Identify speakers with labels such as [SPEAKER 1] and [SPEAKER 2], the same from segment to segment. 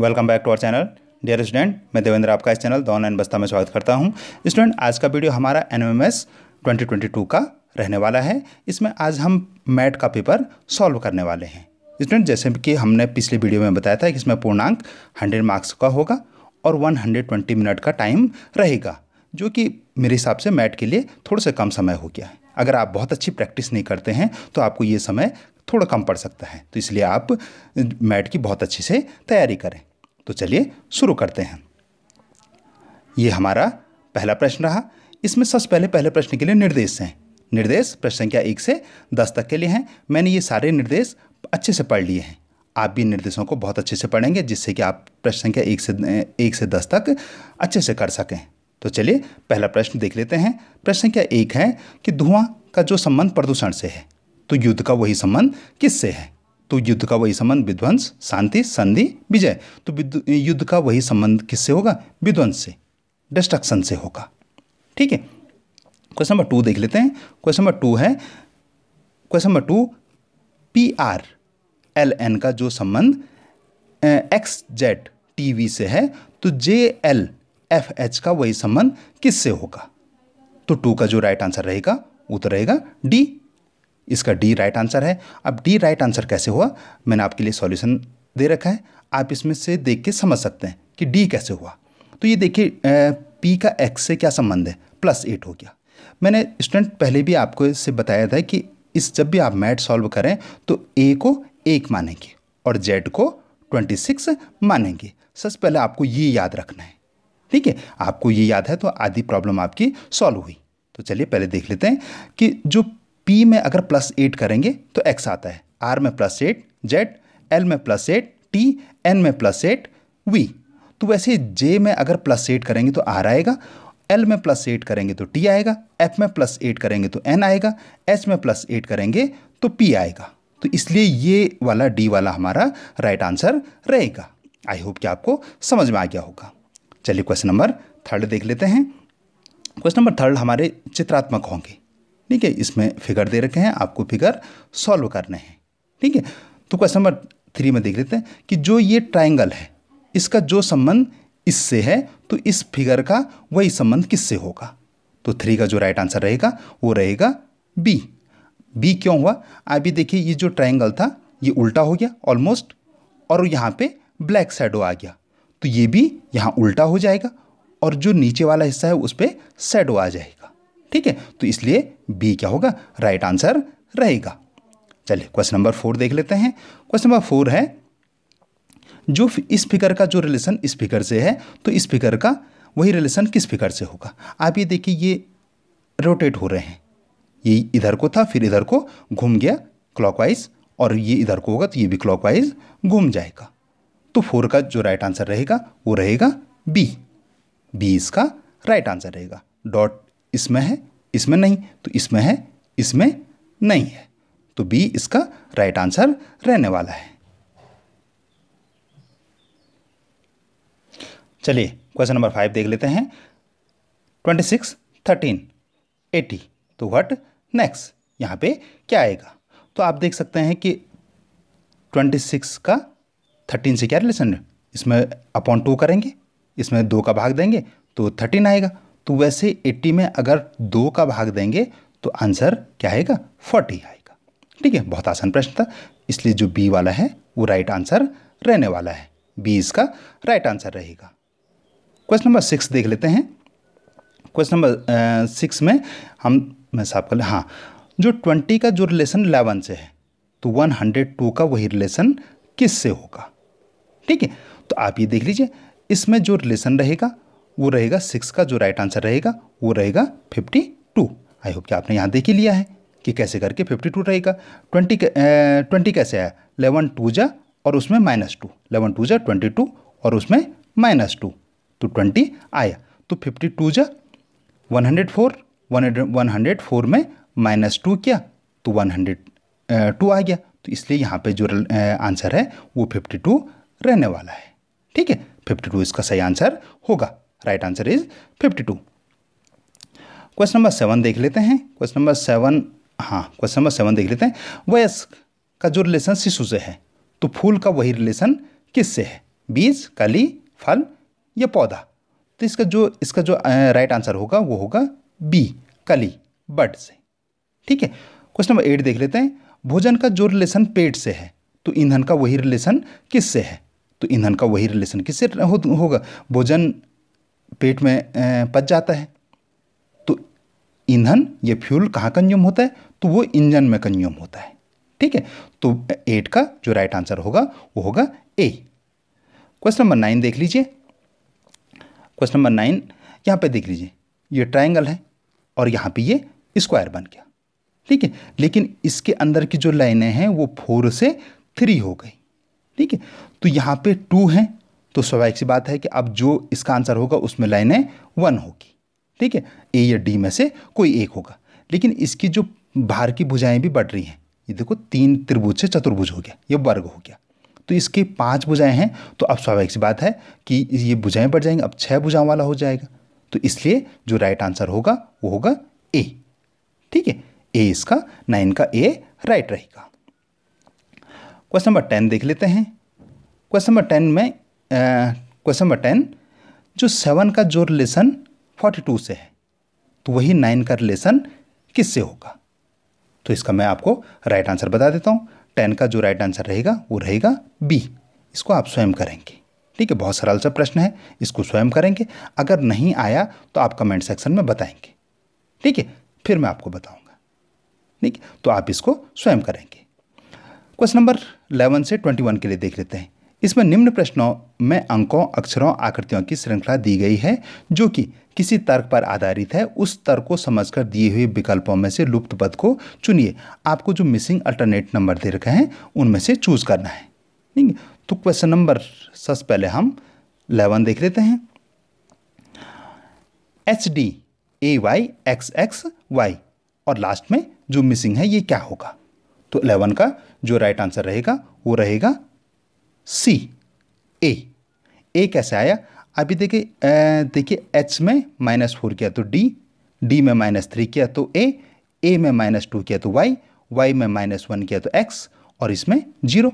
[SPEAKER 1] Welcome back to our channel dear student मैं देवेंद्र आपका इस चैनल द बस्ता में स्वागत करता हूँ स्टूडेंट आज का वीडियो हमारा N M S twenty twenty two का रहने वाला है इसमें आज हम मैट का पेपर सॉल्व करने वाले हैं स्टूडेंट जैसे कि हमने पिछले वीडियो में बताया था कि इसमें पूर्णांक हंड्रेड मार्क्स का होगा और वन हंड्रेड ट्वेंटी मिनट का टाइम रहेगा जो कि मेरे हिसाब से मैट के लिए थोड़ा सा कम समय हो गया है अगर आप बहुत अच्छी प्रैक्टिस नहीं करते हैं तो आपको ये समय थोड़ा कम पड़ सकता है तो इसलिए आप मैट की बहुत अच्छे से तैयारी करें तो चलिए शुरू करते हैं ये हमारा पहला प्रश्न रहा इसमें सबसे पहले पहले प्रश्न के लिए निर्देश हैं निर्देश प्रश्न संख्या एक से दस तक के लिए हैं मैंने ये सारे निर्देश अच्छे से पढ़ लिए हैं आप भी निर्देशों को बहुत अच्छे से पढ़ेंगे जिससे कि आप प्रश्न संख्या एक से एक से दस तक अच्छे से कर सकें तो चलिए पहला प्रश्न देख लेते हैं प्रश्न संख्या एक है कि धुआं का जो संबंध प्रदूषण से है तो युद्ध का वही संबंध किससे है तो युद्ध का वही संबंध विध्वंस शांति संधि विजय तो युद्ध का वही संबंध किससे होगा विध्वंस से डिस्ट्रक्शन से होगा ठीक है क्वेश्चन नंबर टू देख लेते हैं क्वेश्चन नंबर टू है question number two P R L N का जो संबंध एक्स जेड टी वी से है तो जे एल एफ एच का वही संबंध किससे होगा तो टू का जो राइट आंसर रहेगा वो तो रहेगा डी इसका डी राइट आंसर है अब डी राइट आंसर कैसे हुआ मैंने आपके लिए सॉल्यूशन दे रखा है आप इसमें से देख के समझ सकते हैं कि डी कैसे हुआ तो ये देखिए पी का एक्स से क्या संबंध है प्लस एट हो गया मैंने स्टूडेंट पहले भी आपको इससे बताया था कि इस जब भी आप मैट सॉल्व करें तो ए को एक मानेंगे और जेड को ट्वेंटी सिक्स मानेंगे सबसे पहले आपको ये याद रखना है ठीक है आपको ये याद है तो आधी प्रॉब्लम आपकी सॉल्व हुई तो चलिए पहले देख लेते हैं कि जो पी में अगर प्लस एट करेंगे तो एक्स आता है आर में प्लस एट जेड एल में प्लस एट टी एन में प्लस एट वी तो वैसे जे में अगर प्लस एट करेंगे तो आर आएगा एल में प्लस एट करेंगे तो टी आएगा एफ में प्लस एट करेंगे तो एन आएगा एच में प्लस एट करेंगे तो पी आएगा तो इसलिए ये वाला डी वाला हमारा राइट आंसर रहेगा आई होप कि आपको समझ में आ गया होगा चलिए क्वेश्चन नंबर थर्ड देख लेते हैं क्वेश्चन नंबर थर्ड हमारे चित्रात्मक होंगे ठीक है इसमें फिगर दे रखे हैं आपको फिगर सॉल्व करने हैं ठीक है तो क्वेश्चन नंबर थ्री में देख लेते हैं कि जो ये ट्राइंगल है इसका जो संबंध इससे है तो इस फिगर का वही संबंध किससे होगा तो थ्री का जो राइट आंसर रहेगा वो रहेगा बी बी क्यों हुआ अभी देखिए ये जो ट्राइंगल था ये उल्टा हो गया ऑलमोस्ट और यहाँ पे ब्लैक सैडो आ गया तो ये भी यहाँ उल्टा हो जाएगा और जो नीचे वाला हिस्सा है उस पर सैडो आ जाएगा ठीक है तो इसलिए बी क्या होगा राइट आंसर रहेगा चलिए क्वेश्चन नंबर फोर देख लेते हैं क्वेश्चन नंबर फोर है जो इस फिगर का जो रिलेशन इस फिगर से है तो इस फिगर का वही रिलेशन किस फिगर से होगा आप ये देखिए ये रोटेट हो रहे हैं ये इधर को था फिर इधर को घूम गया क्लॉकवाइज और ये इधर को होगा तो ये भी क्लॉकवाइज घूम जाएगा तो फोर का जो राइट आंसर रहेगा वो रहेगा बी बी इसका राइट आंसर रहेगा डॉट इसमें है इसमें नहीं तो इसमें है इसमें नहीं है तो बी इसका राइट आंसर रहने वाला है चलिए क्वेश्चन नंबर फाइव देख लेते हैं ट्वेंटी सिक्स थर्टीन एटी तो व्हाट नेक्स्ट यहाँ पे क्या आएगा तो आप देख सकते हैं कि ट्वेंटी सिक्स का थर्टीन से क्या रिलेशन है इसमें अपॉन टू करेंगे इसमें दो का भाग देंगे तो थर्टीन आएगा तो वैसे 80 में अगर दो का भाग देंगे तो आंसर क्या आएगा 40 आएगा ठीक है बहुत आसान प्रश्न था इसलिए जो बी वाला है वो राइट आंसर रहने वाला है बी इसका राइट आंसर रहेगा क्वेश्चन नंबर सिक्स देख लेते हैं क्वेश्चन नंबर सिक्स में हम मैं साफ कर हाँ जो ट्वेंटी का जो रिलेशन इलेवन से है तो वन हंड्रेड टू का वही रिलेशन किस से होगा ठीक है तो आप ये देख लीजिए इसमें जो रिलेशन रहेगा वो रहेगा सिक्स का जो राइट आंसर रहेगा वो रहेगा फिफ्टी टू आई होप कि आपने यहाँ देख ही लिया है कि कैसे करके फिफ्टी टू रहेगा ट्वेंटी ट्वेंटी कैसे आया लेवन टू जा और उसमें माइनस टू लेवन टू जा ट्वेंटी टू और उसमें माइनस टू तो ट्वेंटी आया तो फिफ्टी टू जा one hundred four one hundred four में माइनस टू किया तो वन हंड्रेड टू आ गया तो इसलिए यहाँ पे जो आंसर है वो फिफ्टी टू रहने वाला है ठीक है फिफ्टी टू इसका सही आंसर होगा right answer is fifty two question number seven देख लेते हैं क्वेश्चन नंबर सेवन हाँ क्वेश्चन नंबर सेवन देख लेते हैं वयस्क का जो रिलेशन शिशु से है तो फूल का वही रिलेशन किससे है बीज कली फल या पौधा तो इसका जो इसका जो राइट आंसर होगा वो होगा बी कली बर्ड से ठीक है क्वेश्चन नंबर एट देख लेते हैं भोजन का जो रिलेशन पेट से है तो ईंधन का वही रिलेशन किससे है तो ईंधन का वही रिलेशन किससे होगा भोजन पेट में पच जाता है तो ईंधन या फ्यूल कहाँ कंज्यूम होता है तो वो इंजन में कंज्यूम होता है ठीक है तो एट का जो राइट आंसर होगा वो होगा ए क्वेश्चन नंबर नाइन देख लीजिए क्वेश्चन नंबर नाइन यहाँ पे देख लीजिए ये ट्रायंगल है और यहाँ पे ये स्क्वायर बन गया ठीक है लेकिन इसके अंदर की जो लाइनें हैं वो फोर से थ्री हो गई ठीक है तो यहाँ पे टू हैं तो स्वाभाविक सी बात है कि अब जो इसका आंसर होगा उसमें लाइनें वन होगी ठीक है ए या डी में से कोई एक होगा लेकिन इसकी जो बाहर की भुजाएं भी बढ़ रही हैं ये देखो तीन त्रिभुज से चतुर्भुज हो गया ये वर्ग हो गया तो इसके पांच भुजाएं हैं तो अब स्वाभाविक सी बात है कि ये भुजाएं बढ़ जाएंगी अब छह भुजाओं वाला हो जाएगा तो इसलिए जो राइट आंसर होगा वो होगा ए ठीक है ए इसका नाइन का ए राइट रहेगा क्वेश्चन नंबर टेन देख लेते हैं क्वेश्चन नंबर टेन में क्वेश्चन नंबर टेन जो सेवन का जो रिलेशन फोर्टी टू से है तो वही नाइन का रिलेशन किससे होगा तो इसका मैं आपको राइट आंसर बता देता हूँ टेन का जो राइट आंसर रहेगा वो रहेगा बी इसको आप स्वयं करेंगे ठीक है बहुत सरल सा प्रश्न है इसको स्वयं करेंगे अगर नहीं आया तो आप कमेंट सेक्शन में बताएंगे ठीक है फिर मैं आपको बताऊंगा ठीक है तो आप इसको स्वयं करेंगे क्वेश्चन नंबर 11 से 21 के लिए देख लेते हैं इसमें निम्न प्रश्नों में अंकों अक्षरों आकृतियों की श्रृंखला दी गई है जो कि किसी तर्क पर आधारित है उस तर्क को समझकर दिए हुए विकल्पों में से लुप्त पद को चुनिए आपको जो मिसिंग अल्टरनेट नंबर दे रखे हैं उनमें से चूज करना है ठीक है तो क्वेश्चन नंबर सबसे पहले हम इलेवन देख लेते हैं H D A Y X X Y और लास्ट में जो मिसिंग है ये क्या होगा तो इलेवन का जो राइट आंसर रहेगा वो रहेगा सी ए ए कैसे आया अभी देखिए देखिए एच में माइनस फोर किया तो डी डी में माइनस थ्री किया तो ए ए में माइनस टू किया तो वाई वाई में माइनस वन किया तो एक्स और इसमें जीरो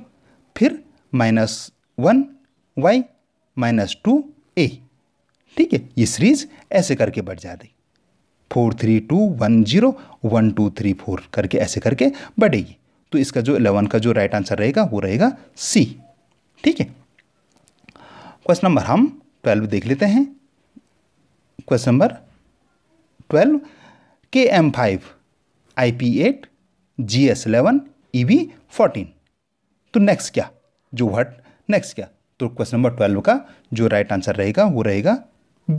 [SPEAKER 1] फिर minus one Y minus two A ठीक है ये सीरीज ऐसे करके बढ़ जाती four three two one zero one two three four करके ऐसे करके बढ़ेगी तो इसका जो इलेवन का जो राइट आंसर रहेगा वो रहेगा सी ठीक है क्वेश्चन नंबर हम ट्वेल्व देख लेते हैं क्वेश्चन नंबर ट्वेल्व के M five I P eight G S eleven E V fourteen तो नेक्स्ट क्या जो वट नेक्स्ट क्या तो क्वेश्चन नंबर ट्वेल्व का जो राइट आंसर रहेगा वो रहेगा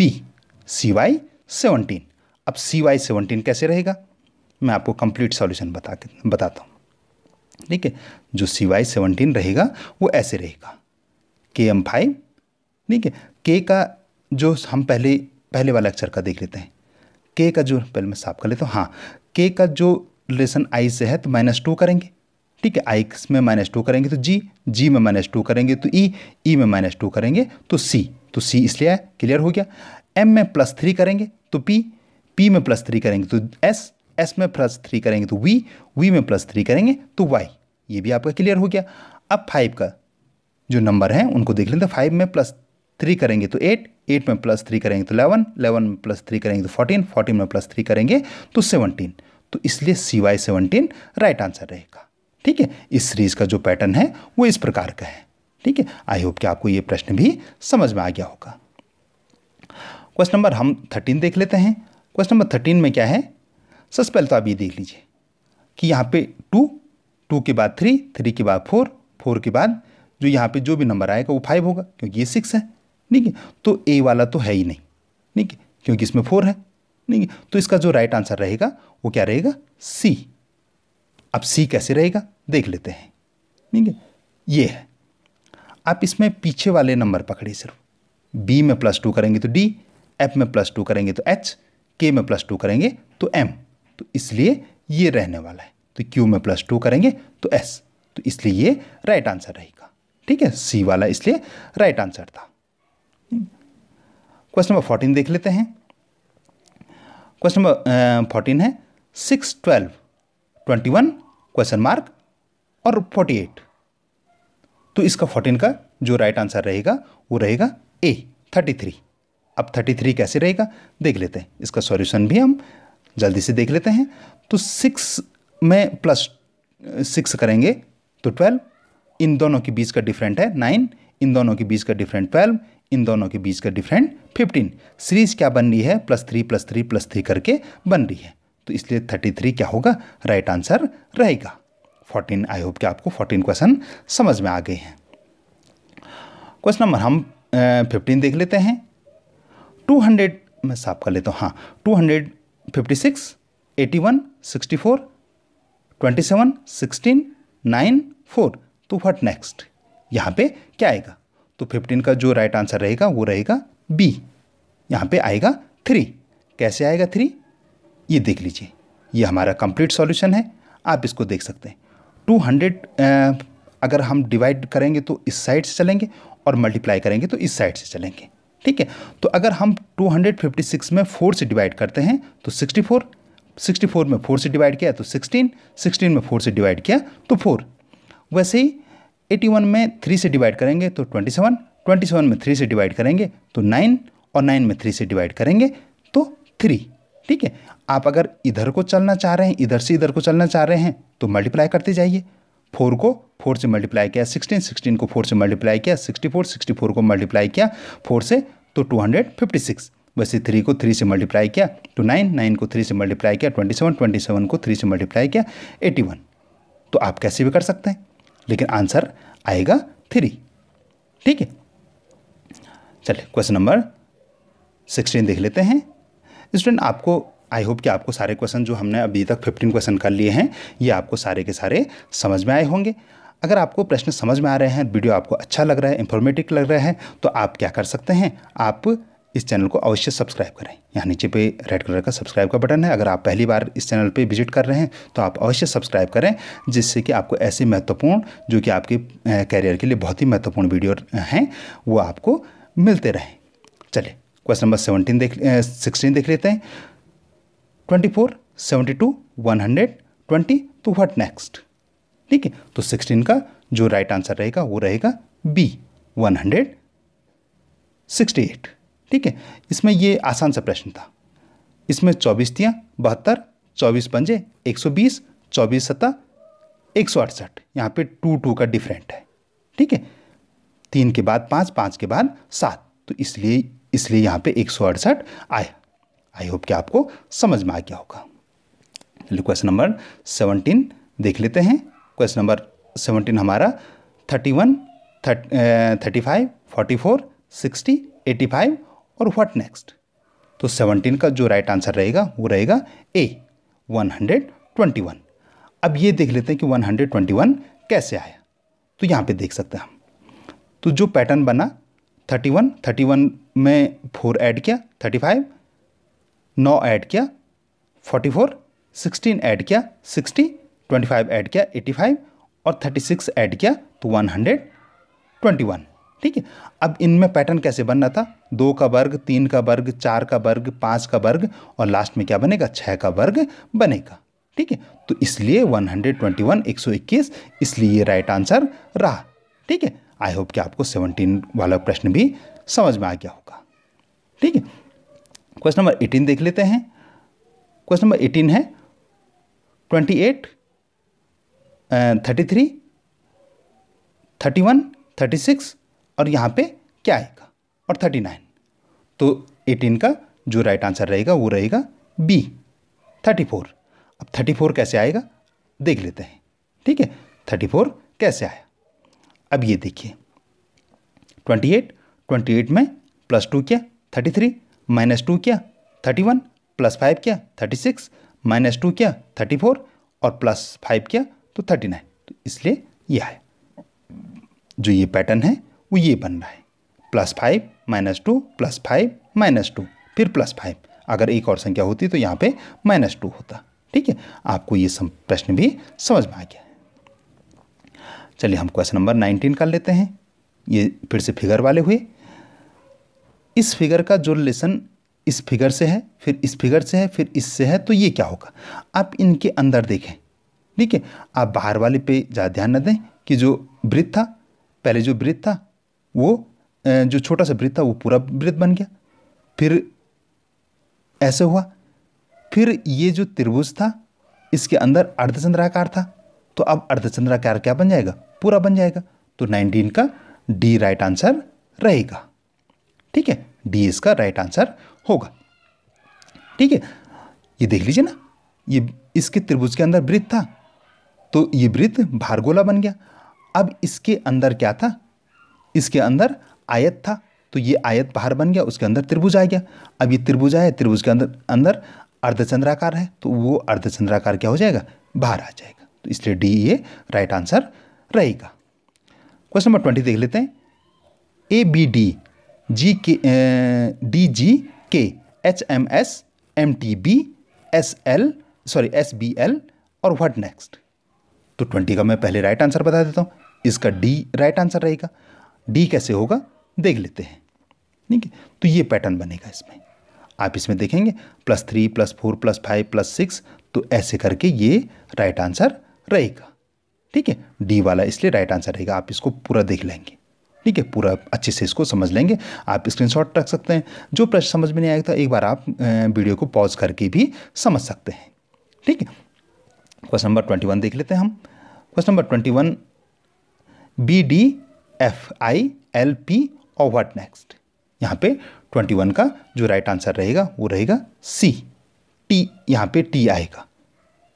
[SPEAKER 1] बी सी वाई सेवनटीन अब सी वाई सेवनटीन कैसे रहेगा मैं आपको कंप्लीट सॉल्यूशन बता बताता हूँ ठीक है जो सी वाई सेवनटीन रहेगा वो ऐसे रहेगा के एम फाइव ठीक है के का जो हम पहले पहले वाला अक्षर का देख लेते हैं के का जो पहले मैं साफ कर लेता हूँ हाँ के का जो रिलेशन आई से है तो माइनस टू करेंगे ठीक है आई में माइनस टू करेंगे तो जी जी में माइनस टू करेंगे तो ई e, ई e में माइनस टू करेंगे तो सी तो सी इसलिए क्लियर हो गया एम में प्लस थ्री करेंगे तो पी पी में प्लस थ्री करेंगे तो एस एस में प्लस थ्री करेंगे तो वी वी में प्लस थ्री करेंगे तो वाई ये भी आपका क्लियर हो गया अब फाइव का जो नंबर है उनको देख लेते हैं फाइव में प्लस थ्री करेंगे तो एट एट में प्लस थ्री करेंगे तो इलेवन इलेवन में प्लस थ्री करेंगे तो फोर्टीन फोर्टीन में प्लस थ्री करेंगे तो सेवनटीन तो इसलिए C Y seventeen right answer रहेगा ठीक है इस सीरीज का जो पैटर्न है वो इस प्रकार का है ठीक है आई होप कि आपको ये प्रश्न भी समझ में आ गया होगा क्वेश्चन नंबर हम थर्टीन देख लेते हैं क्वेश्चन नंबर थर्टीन में क्या है सबसे पहले तो आप ये देख लीजिए कि यहाँ पे टू टू के बाद थ्री थ्री के बाद फोर फोर के बाद जो यहाँ पे जो भी नंबर आएगा वो फाइव होगा क्योंकि ये सिक्स है ठीक है तो ए वाला तो है ही नहीं ठीक है क्योंकि इसमें फोर है ठीक है तो इसका जो राइट आंसर रहेगा वो क्या रहेगा सी अब सी कैसे रहेगा देख लेते हैं ठीक है ये है आप इसमें पीछे वाले नंबर पकड़िए सिर्फ बी में प्लस टू करेंगे तो डी एफ में प्लस टू करेंगे तो एच के में प्लस टू करेंगे तो एम तो इसलिए ये रहने वाला है तो क्यू में प्लस टू करेंगे तो एस तो इसलिए ये राइट आंसर रहेगा ठीक है सी वाला इसलिए राइट आंसर था क्वेश्चन नंबर फोर्टीन देख लेते हैं क्वेश्चन नंबर फोर्टीन है six twelve twenty one question mark और फोर्टी एट तो इसका फोर्टीन का जो राइट आंसर रहेगा वो रहेगा ए थर्टी थ्री अब थर्टी थ्री कैसे रहेगा देख लेते हैं इसका सॉल्यूशन भी हम जल्दी से देख लेते हैं तो सिक्स में प्लस सिक्स करेंगे तो ट्वेल्व इन दोनों के बीच का डिफरेंट है नाइन इन दोनों के बीच का डिफरेंट ट्वेल्व इन दोनों के बीच का डिफरेंट फिफ्टीन सीरीज क्या बन रही है plus three plus three plus three करके बन रही है तो इसलिए थर्टी थ्री क्या होगा राइट right आंसर रहेगा फोर्टीन आई होप कि आपको फोर्टीन क्वेश्चन समझ में आ गए हैं क्वेश्चन नंबर हम फिफ्टीन देख लेते हैं टू हंड्रेड मैं साफ कर लेता हूँ हाँ two hundred fifty six eighty one sixty four twenty seven sixteen nine four तो व्हाट नेक्स्ट यहाँ पे क्या आएगा तो फिफ्टीन का जो राइट आंसर रहेगा वो रहेगा बी यहाँ पे आएगा थ्री कैसे आएगा थ्री ये देख लीजिए ये हमारा कंप्लीट सॉल्यूशन है आप इसको देख सकते हैं टू हंड्रेड अगर हम डिवाइड करेंगे तो इस साइड से चलेंगे और मल्टीप्लाई करेंगे तो इस साइड से चलेंगे ठीक है तो अगर हम 256 में फोर से डिवाइड करते हैं तो 64 64 में फोर से डिवाइड किया तो 16 16 में फोर से डिवाइड किया तो फोर वैसे ही 81 में थ्री से डिवाइड करेंगे तो 27 27 में थ्री से डिवाइड करेंगे तो नाइन और नाइन में थ्री से डिवाइड करेंगे तो थ्री ठीक है आप अगर इधर को चलना चाह रहे हैं इधर से इधर को चलना चाह रहे हैं तो मल्टीप्लाई करते जाइए फोर को फोर से मल्टीप्लाई किया सिक्सटीन सिक्सटीन को फोर से मल्टीप्लाई किया सिक्सटी फोर सिक्सटी फोर को मल्टीप्लाई किया फोर से तो 256 वैसे थ्री को थ्री से मल्टीप्लाई किया तो नाइन नाइन को थ्री से मल्टीप्लाई किया ट्वेंटी सेवन ट्वेंटी सेवन को थ्री से मल्टीप्लाई किया एटी वन तो आप कैसे भी कर सकते हैं लेकिन आंसर आएगा थ्री ठीक है चलिए क्वेश्चन नंबर सिक्सटीन देख लेते हैं स्टूडेंट आपको आई होप कि आपको सारे क्वेश्चन जो हमने अभी तक फिफ्टीन क्वेश्चन कर लिए हैं ये आपको सारे के सारे समझ में आए होंगे अगर आपको प्रश्न समझ में आ रहे हैं वीडियो आपको अच्छा लग रहा है इन्फॉर्मेटिव लग रहा है तो आप क्या कर सकते हैं आप इस चैनल को अवश्य सब्सक्राइब करें यहाँ नीचे पे रेड कलर का सब्सक्राइब का बटन है अगर आप पहली बार इस चैनल पे विजिट कर रहे हैं तो आप अवश्य सब्सक्राइब करें जिससे कि आपको ऐसे महत्वपूर्ण जो कि आपके कैरियर के लिए बहुत ही महत्वपूर्ण वीडियो हैं वो आपको मिलते रहें चले क्वेश्चन नंबर सेवनटीन देख सिक्सटीन देख लेते हैं twenty four seventy two one hundred twenty तो वट नेक्स्ट ठीक है तो सिक्सटीन का जो राइट आंसर रहेगा वो रहेगा B one hundred sixty eight ठीक है इसमें ये आसान सा प्रश्न था इसमें चौबीस दिया बहत्तर चौबीस पंजे एक सौ बीस चौबीस सत्ता एक सौ अड़सठ यहाँ पे टू टू का डिफरेंट है ठीक है तीन के बाद पाँच पाँच के बाद सात तो इसलिए इसलिए यहाँ पे एक सौ अड़सठ आया आई होप कि आपको समझ में आ गया होगा क्वेश्चन नंबर सेवनटीन देख लेते हैं क्वेश्चन नंबर सेवनटीन हमारा thirty one thirty five forty four sixty eighty five और व्हाट नेक्स्ट तो सेवनटीन का जो राइट आंसर रहेगा वो रहेगा A one hundred twenty one अब ये देख लेते हैं कि वन हंड्रेड ट्वेंटी वन कैसे आया तो यहाँ पे देख सकते हैं हम तो जो पैटर्न बना थर्टी वन थर्टी वन में फोर ऐड किया थर्टी फाइव नौ ऐड किया फोर्टी फोर सिक्सटीन ऐड किया सिक्सटी ट्वेंटी फाइव ऐड किया एटी फाइव और थर्टी सिक्स ऐड किया तो वन हंड्रेड ट्वेंटी वन ठीक है अब इनमें पैटर्न कैसे बन रहा था दो का वर्ग तीन का वर्ग चार का वर्ग पाँच का वर्ग और लास्ट में क्या बनेगा छः का वर्ग बनेगा ठीक है तो इसलिए 121 121 इसलिए ये राइट आंसर रहा ठीक है आई होप कि आपको 17 वाला प्रश्न भी समझ में आ गया होगा ठीक है क्वेश्चन नंबर 18 देख लेते हैं क्वेश्चन नंबर 18 है 28 thirty three thirty one thirty six और यहाँ पे क्या आएगा और थर्टी नाइन तो एटीन का जो राइट आंसर रहेगा वो रहेगा बी थर्टी फोर अब थर्टी फोर कैसे आएगा देख लेते हैं ठीक है थर्टी फोर कैसे आया अब ये देखिए ट्वेंटी एट ट्वेंटी एट में प्लस टू क्या थर्टी थ्री माइनस टू क्या थर्टी वन प्लस फाइव क्या थर्टी सिक्स माइनस टू क्या थर्टी फोर और प्लस फाइव क्या तो थर्टी नाइन तो इसलिए यह है जो ये पैटर्न है वो ये बन रहा है plus five minus two plus five minus two फिर प्लस फाइव अगर एक और संख्या होती तो यहाँ पे माइनस टू होता ठीक है आपको ये सब प्रश्न भी समझ में आ गया चलिए हम क्वेश्चन नंबर नाइनटीन कर लेते हैं ये फिर से फिगर वाले हुए इस फिगर का जो रिलेशन इस फिगर से है फिर इस फिगर से है फिर इससे है तो ये क्या होगा आप इनके अंदर देखें ठीक है आप बाहर वाले पे ज़्यादा ध्यान न दें कि जो वृत्त था पहले जो वृत्त था वो जो छोटा सा वृत्त था वो पूरा वृत्त बन गया फिर ऐसे हुआ फिर ये जो त्रिभुज था इसके अंदर अर्धचंद्राकार था तो अब अर्धचंद्राकार क्या बन जाएगा पूरा बन जाएगा तो नाइनटीन का डी राइट आंसर रहेगा ठीक है डी इसका राइट आंसर होगा ठीक है ये देख लीजिए ना ये इसके त्रिभुज के अंदर वृत्त था तो ये वृत्त भारगोला बन गया अब इसके अंदर क्या था इसके अंदर आयत था तो ये आयत बाहर बन गया उसके अंदर त्रिभुज आ गया अब ये त्रिभुज आया त्रिभुज के अंदर अंदर अर्धचंद्राकार है तो वो अर्धचंद्राकार क्या हो जाएगा बाहर आ जाएगा तो इसलिए डी ये राइट आंसर रहेगा क्वेश्चन नंबर ट्वेंटी देख लेते हैं ए बी डी जी के D G K H M S M T B S L sorry S B L और व्हाट नेक्स्ट तो ट्वेंटी का मैं पहले राइट आंसर बता देता हूँ इसका डी राइट आंसर रहेगा डी कैसे होगा देख लेते हैं ठीक है तो ये पैटर्न बनेगा इसमें आप इसमें देखेंगे plus three plus four plus five plus six तो ऐसे करके ये राइट आंसर रहेगा ठीक है डी वाला इसलिए राइट आंसर रहेगा आप इसको पूरा देख लेंगे ठीक है पूरा अच्छे से इसको समझ लेंगे आप स्क्रीनशॉट रख सकते हैं जो प्रश्न समझ में नहीं आएगा एक बार आप वीडियो को पॉज करके भी समझ सकते हैं ठीक है क्वेश्चन नंबर ट्वेंटी वन देख लेते हैं हम question number twenty one B D F I L P और व्हाट नेक्स्ट यहाँ पे ट्वेंटी वन का जो राइट आंसर रहेगा वो रहेगा सी टी यहाँ पे टी आएगा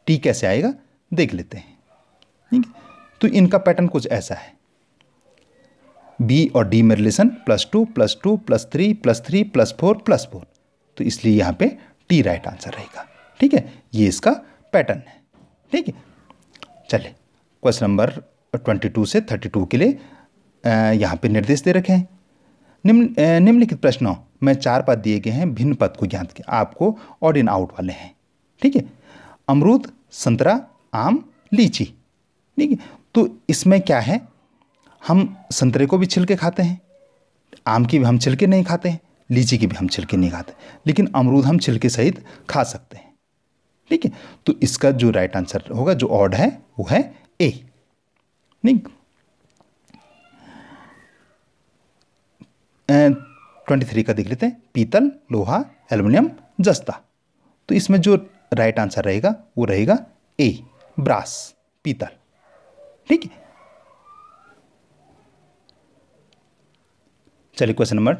[SPEAKER 1] टी कैसे आएगा देख लेते हैं ठीक है तो इनका पैटर्न कुछ ऐसा है बी और डी में relation plus two plus two plus three plus three plus four plus four तो इसलिए यहाँ पे टी राइट आंसर रहेगा ठीक है ये इसका पैटर्न है ठीक है चले क्वेश्चन नंबर ट्वेंटी टू से थर्टी टू के लिए यहाँ पे निर्देश दे रखे हैं निम्न निम्नलिखित प्रश्नों में चार पद दिए गए हैं भिन्न पद को ज्ञात के आपको ऑड इन आउट वाले हैं ठीक है अमरूद संतरा आम लीची ठीक है तो इसमें क्या है हम संतरे को भी छिलके खाते हैं आम की भी हम छिलके नहीं खाते हैं लीची की भी हम छिलके नहीं खाते लेकिन अमरूद हम छिलके सहित खा सकते हैं ठीक है तो इसका जो राइट आंसर होगा जो ऑड है वो है ए ठीक ट्वेंटी थ्री का देख लेते हैं पीतल लोहा एल्युमिनियम जस्ता तो इसमें जो राइट आंसर रहेगा वो रहेगा ए ब्रास पीतल ठीक है चलिए क्वेश्चन नंबर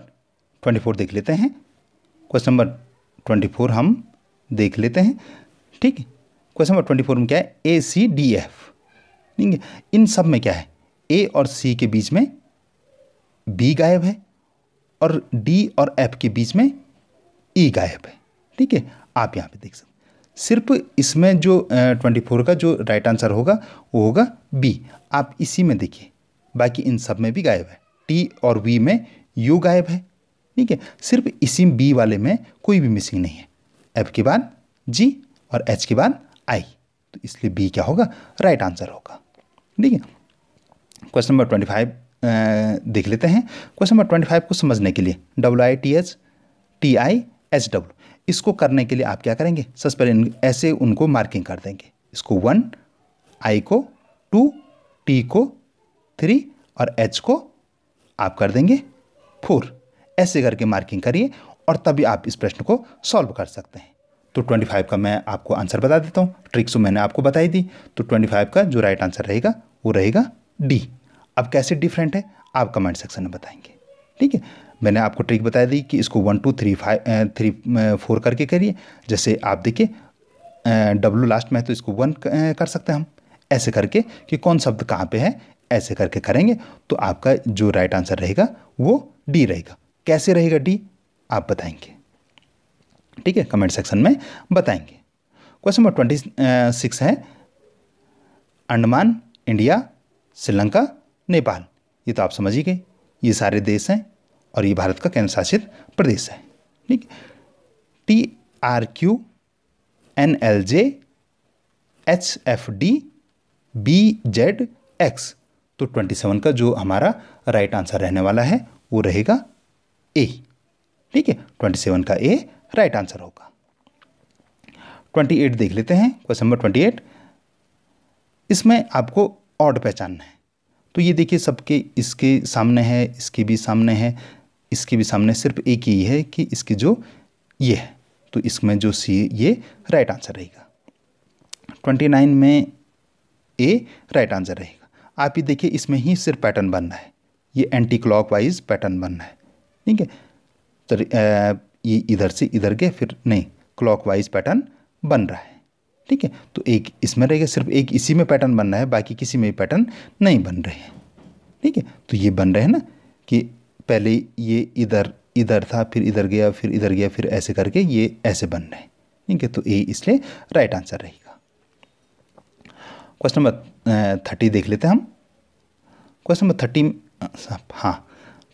[SPEAKER 1] ट्वेंटी फोर देख लेते हैं क्वेश्चन नंबर ट्वेंटी फोर हम देख लेते हैं ठीक है क्वेश्चन नंबर ट्वेंटी फोर में क्या है ए सी डी एफ ठीक है इन सब में क्या है ए और सी के बीच में बी गायब है और डी और एफ के बीच में ई e गायब है ठीक है आप यहाँ पे देख सकते सिर्फ इसमें जो ट्वेंटी फोर का जो राइट आंसर होगा वो होगा बी आप इसी में देखिए बाकी इन सब में भी गायब है टी और वी में यू गायब है ठीक है सिर्फ इसी बी वाले में कोई भी मिसिंग नहीं है एफ के बाद जी और एच के बाद आई तो इसलिए बी क्या होगा राइट आंसर होगा ठीक है क्वेश्चन नंबर ट्वेंटी फाइव देख लेते हैं क्वेश्चन नंबर ट्वेंटी फाइव को समझने के लिए W I T H T I H W इसको करने के लिए आप क्या करेंगे सबसे पहले ऐसे उनको मार्किंग कर देंगे इसको वन आई को टू टी को थ्री और एच को आप कर देंगे फोर ऐसे करके मार्किंग करिए और तभी आप इस प्रश्न को सॉल्व कर सकते हैं तो 25 का मैं आपको आंसर बता देता हूँ ट्रिक्स तो मैंने आपको बताई दी तो 25 का जो राइट आंसर रहेगा वो रहेगा डी अब कैसे डिफरेंट है आप कमेंट सेक्शन में बताएंगे ठीक है मैंने आपको ट्रिक बता दी कि इसको one two three five three four करके करिए जैसे आप देखिए डब्लू लास्ट में है तो इसको वन कर सकते हैं हम ऐसे करके कि कौन शब्द कहाँ पे है ऐसे करके करेंगे तो आपका जो राइट आंसर रहेगा वो डी रहेगा कैसे रहेगा डी आप बताएंगे ठीक है कमेंट सेक्शन में बताएंगे क्वेश्चन नंबर ट्वेंटी सिक्स है अंडमान इंडिया श्रीलंका नेपाल ये तो आप समझ ही गए ये सारे देश हैं और ये भारत का केंद्र शासित प्रदेश है ठीक T R Q N L J H F D B Z X तो ट्वेंटी सेवन का जो हमारा राइट आंसर रहने वाला है वो रहेगा ए ठीक है ट्वेंटी सेवन का ए राइट आंसर होगा ट्वेंटी एट देख लेते हैं क्वेश्चन नंबर ट्वेंटी एट इसमें आपको ऑड पहचानना है तो ये देखिए सबके इसके सामने है इसके भी सामने है इसके भी सामने सिर्फ एक ही है कि इसकी जो ये है तो इसमें जो सी ये राइट आंसर रहेगा ट्वेंटी नाइन में ए राइट आंसर रहेगा आप ये देखिए इसमें ही सिर्फ पैटर्न बनना है ये एंटी क्लॉक वाइज पैटर्न बनना है ठीक है ये इधर से इधर गए फिर नहीं क्लॉकवाइज पैटर्न बन रहा है ठीक है तो एक इसमें रहेगा सिर्फ एक इसी में पैटर्न बन रहा है बाकी किसी में पैटर्न नहीं बन रहे हैं ठीक है तो ये बन रहे हैं ना कि पहले ये इधर इधर था फिर इधर गया फिर इधर गया फिर ऐसे करके ये ऐसे बन रहे ठीक है तो ये इसलिए राइट आंसर रहेगा क्वेश्चन नंबर थर्टी देख लेते हैं हम क्वेश्चन नंबर थर्टी हाँ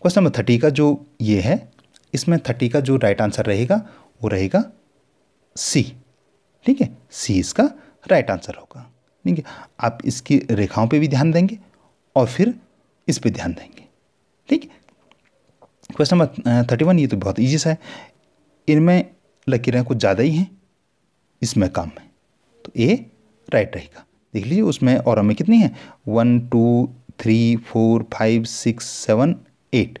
[SPEAKER 1] क्वेश्चन नंबर थर्टी का जो ये है इसमें थर्टी का जो राइट आंसर रहेगा वो रहेगा सी ठीक है सी इसका राइट आंसर होगा ठीक है आप इसकी रेखाओं पे भी ध्यान देंगे और फिर इस पे ध्यान देंगे ठीक है क्वेश्चन नंबर थर्टी वन ये तो बहुत ईजी सा है इनमें लकीरें कुछ ज़्यादा ही हैं इसमें कम है तो ए राइट रहेगा देख लीजिए उसमें और हमें कितनी है one two three four five six seven eight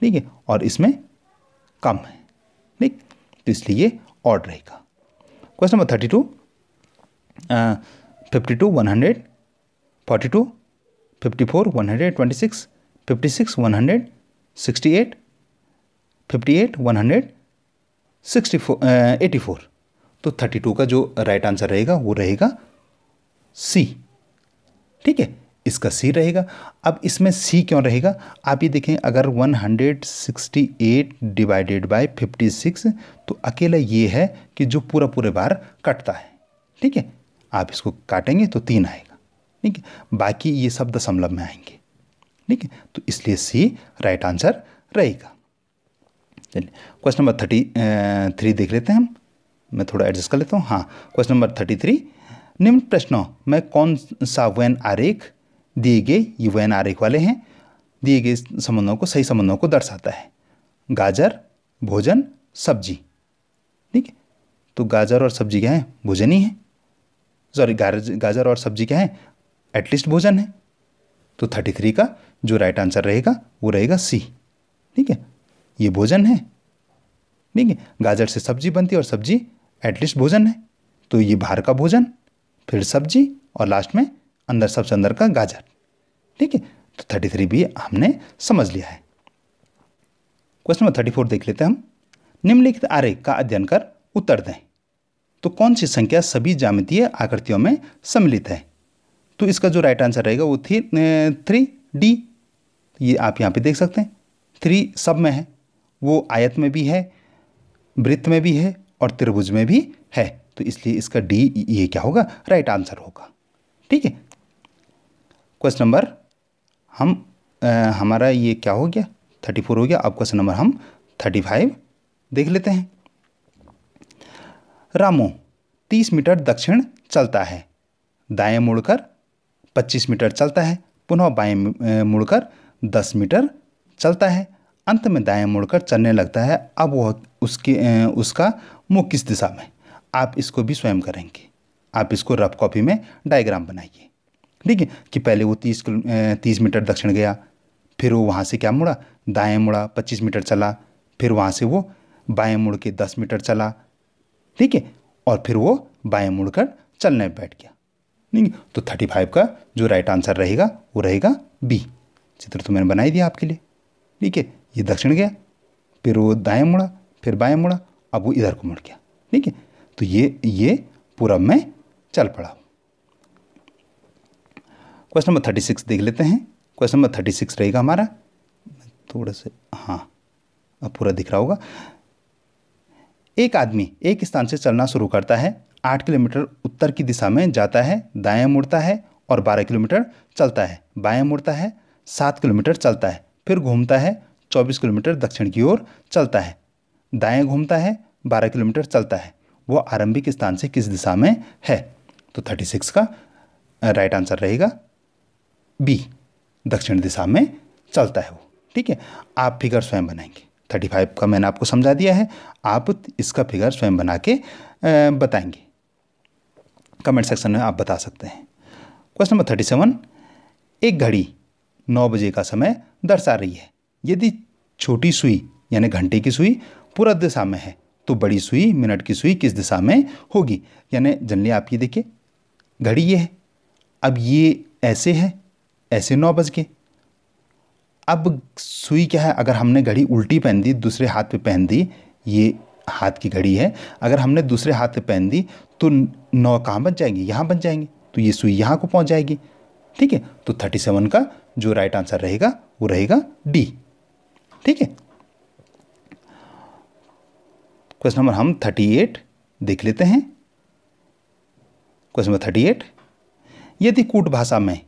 [SPEAKER 1] ठीक है और इसमें कम है ठीक तो इसलिए ये ऑड रहेगा question number thirty two fifty two one hundred forty two fifty four one hundred twenty six fifty six one hundred sixty eight fifty eight one hundred sixty four eighty four तो thirty two का जो right answer रहेगा वो रहेगा सी ठीक है इसका सी रहेगा अब इसमें सी क्यों रहेगा आप ये देखें अगर 168 डिवाइडेड बाय 56 तो अकेला ये है कि जो पूरा पूरे बार कटता है ठीक है आप इसको काटेंगे तो तीन आएगा ठीक है बाकी ये सब दशमलव में आएंगे ठीक है तो इसलिए सी राइट आंसर रहेगा चलिए क्वेश्चन नंबर थर्टी थ्री देख लेते हैं हम मैं थोड़ा एडजस्ट कर लेता हूँ हाँ क्वेश्चन नंबर थर्टी थ्री निम्न प्रश्नों में कौन सा वैन आरेख दिए गए यू एन आरेख वाले हैं दिए गए संबंधों को सही संबंधों को दर्शाता है गाजर भोजन सब्जी ठीक है तो गाजर और सब्जी क्या है भोजन ही है सॉरी गाजर और सब्जी क्या है एटलीस्ट भोजन है तो थर्टी थ्री का जो राइट आंसर रहेगा वो रहेगा सी ठीक है ये भोजन है ठीक है गाजर से सब्जी बनती है और सब्जी एटलीस्ट भोजन है तो ये बाहर का भोजन फिर सब्जी और लास्ट में अंदर सबसे अंदर का गाजर ठीक है तो थर्टी थ्री भी हमने समझ लिया है क्वेश्चन नंबर थर्टी फोर देख लेते हैं हम निम्नलिखित आरे का अध्ययन कर उत्तर दें तो कौन सी संख्या सभी जामितीय आकृतियों में सम्मिलित है तो इसका जो राइट आंसर रहेगा वो थी थ्री डी ये आप यहाँ पे देख सकते हैं थ्री सब में है वो आयत में भी है वृत्त में भी है और त्रिभुज में भी है तो इसलिए इसका डी ये क्या होगा राइट आंसर होगा ठीक है क्वेश्चन नंबर हम आ, हमारा ये क्या हो गया थर्टी फोर हो गया अब क्वेश्चन नंबर हम थर्टी फाइव देख लेते हैं रामू तीस मीटर दक्षिण चलता है दाएं मुड़कर पच्चीस मीटर चलता है पुनः बाएं मुड़कर दस मीटर चलता है अंत में दाएं मुड़कर चलने लगता है अब वह उसके उसका मुँह किस दिशा में आप इसको भी स्वयं करेंगे आप इसको रफ कॉपी में डायग्राम बनाइए ठीक है कि पहले वो तीस किलो तीस मीटर दक्षिण गया फिर वो वहाँ से क्या मुड़ा दाएँ मुड़ा पच्चीस मीटर चला फिर वहाँ से वो बाएँ मुड़ के दस मीटर चला ठीक है और फिर वो बाएँ मुड़ कर चलने बैठ गया ठीक है तो थर्टी फाइव का जो राइट आंसर रहेगा वो रहेगा बी चित्र तो मैंने बना ही दिया आपके लिए ठीक है ये दक्षिण गया फिर वो दाएँ मुड़ा फिर बाएँ मुड़ा अब वो इधर को मुड़ गया ठीक है तो ये ये पूरब में चल पड़ा क्वेश्चन नंबर थर्टी सिक्स देख लेते हैं क्वेश्चन नंबर थर्टी सिक्स रहेगा हमारा थोड़ा से हाँ अब पूरा दिख रहा होगा एक आदमी एक स्थान से चलना शुरू करता है आठ किलोमीटर उत्तर की दिशा में जाता है दाएं मुड़ता है और बारह किलोमीटर चलता है बाएं मुड़ता है सात किलोमीटर चलता है फिर घूमता है चौबीस किलोमीटर दक्षिण की ओर चलता है दाएं घूमता है बारह किलोमीटर चलता है वह आरंभिक स्थान से किस दिशा में है तो थर्टी सिक्स का राइट आंसर रहेगा बी दक्षिण दिशा में चलता है वो ठीक है आप फिगर स्वयं बनाएंगे थर्टी फाइव का मैंने आपको समझा दिया है आप इसका फिगर स्वयं बना के बताएंगे कमेंट सेक्शन में आप बता सकते हैं क्वेश्चन नंबर थर्टी सेवन एक घड़ी नौ बजे का समय दर्शा रही है यदि छोटी सुई यानी घंटे की सुई पूरा दिशा में है तो बड़ी सुई मिनट की सुई किस दिशा में होगी यानी जनरली आप ये देखिए घड़ी ये है अब ये ऐसे है ऐसे नौ बज गए अब सुई क्या है अगर हमने घड़ी उल्टी पहन दी दूसरे हाथ पे पहन दी ये हाथ की घड़ी है अगर हमने दूसरे हाथ पे पहन दी तो नौ कहाँ बच जाएंगे यहाँ बच जाएंगे तो ये सुई यहाँ को पहुँच जाएगी ठीक है तो थर्टी सेवन का जो राइट आंसर रहेगा वो रहेगा डी ठीक है क्वेश्चन नंबर हम थर्टी एट देख लेते हैं क्वेश्चन नंबर थर्टी एट यदि कूट भाषा में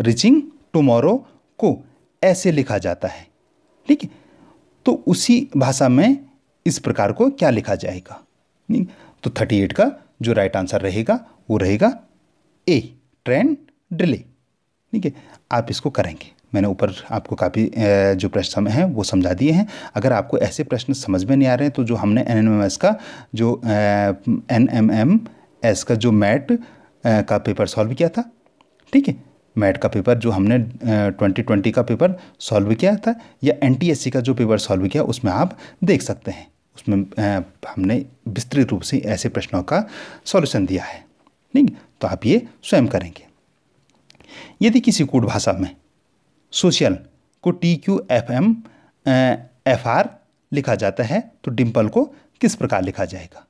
[SPEAKER 1] रिचिंग टुमारो को ऐसे लिखा जाता है ठीक है तो उसी भाषा में इस प्रकार को क्या लिखा जाएगा नहीं? तो थर्टी एट का जो राइट आंसर रहेगा वो रहेगा ए ट्रेन डिले ठीक है आप इसको करेंगे मैंने ऊपर आपको काफ़ी जो प्रश्न हैं वो समझा दिए हैं अगर आपको ऐसे प्रश्न समझ में नहीं आ रहे हैं तो जो हमने एन एम एम एस का जो एन एम एम एस का जो मैट का पेपर सॉल्व किया था ठीक है मैट का पेपर जो हमने ट्वेंटी ट्वेंटी का पेपर सॉल्व किया था या एन का जो पेपर सॉल्व किया उसमें आप देख सकते हैं उसमें हमने विस्तृत रूप से ऐसे प्रश्नों का सॉल्यूशन दिया है ठीक तो आप ये स्वयं करेंगे यदि किसी कूट भाषा में सोशल को T Q F M F R लिखा जाता है तो डिम्पल को किस प्रकार लिखा जाएगा